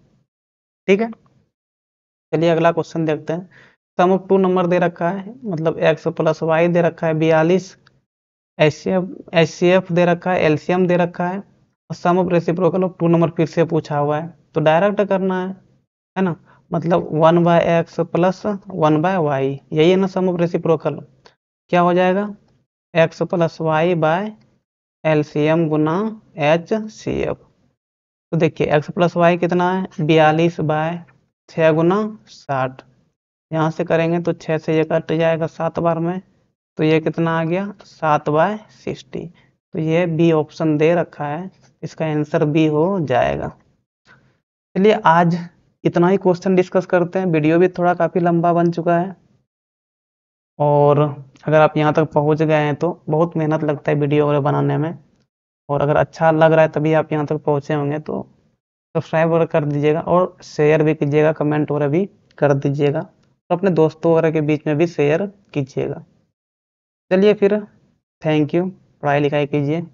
Speaker 1: ठीक है चलिए अगला क्वेश्चन देखते हैं सम ऑफ टू नंबर दे रखा है मतलब एक्स प्लस वाई दे रखा है बयालीस एच सी एफ दे रखा है एलसीएम दे रखा है और sum of reciprocal of two number फिर से पूछा हुआ है तो डायरेक्ट करना है है ना मतलब one by x plus one by y यही है ना सम ऑफ रेसिप्रोकल क्या हो जाएगा x plus y by L C M गुना एच सी एफ तो देखिए एक्स प्लस वाई कितना है बयालीस बाय छः गुना साठ यहाँ से करेंगे तो छः से ये कट जाएगा सात बार में तो ये कितना आ गया सात बाय सिक्सटी तो ये बी ऑप्शन दे रखा है इसका आंसर बी हो जाएगा चलिए आज इतना ही क्वेश्चन डिस्कस करते हैं वीडियो भी थोड़ा काफ़ी लंबा बन चुका है और अगर आप यहाँ तक पहुँच गए हैं तो बहुत मेहनत लगता है वीडियो वगैरह बनाने में और अगर अच्छा लग रहा है तभी आप यहाँ तक पहुँचे होंगे तो सब्सक्राइब वगैरह कर दीजिएगा और शेयर भी कीजिएगा कमेंट वगैरह भी कर दीजिएगा तो अपने दोस्तों वगैरह के बीच में भी शेयर कीजिएगा चलिए फिर थैंक
Speaker 2: यू पढ़ाई लिखाई कीजिए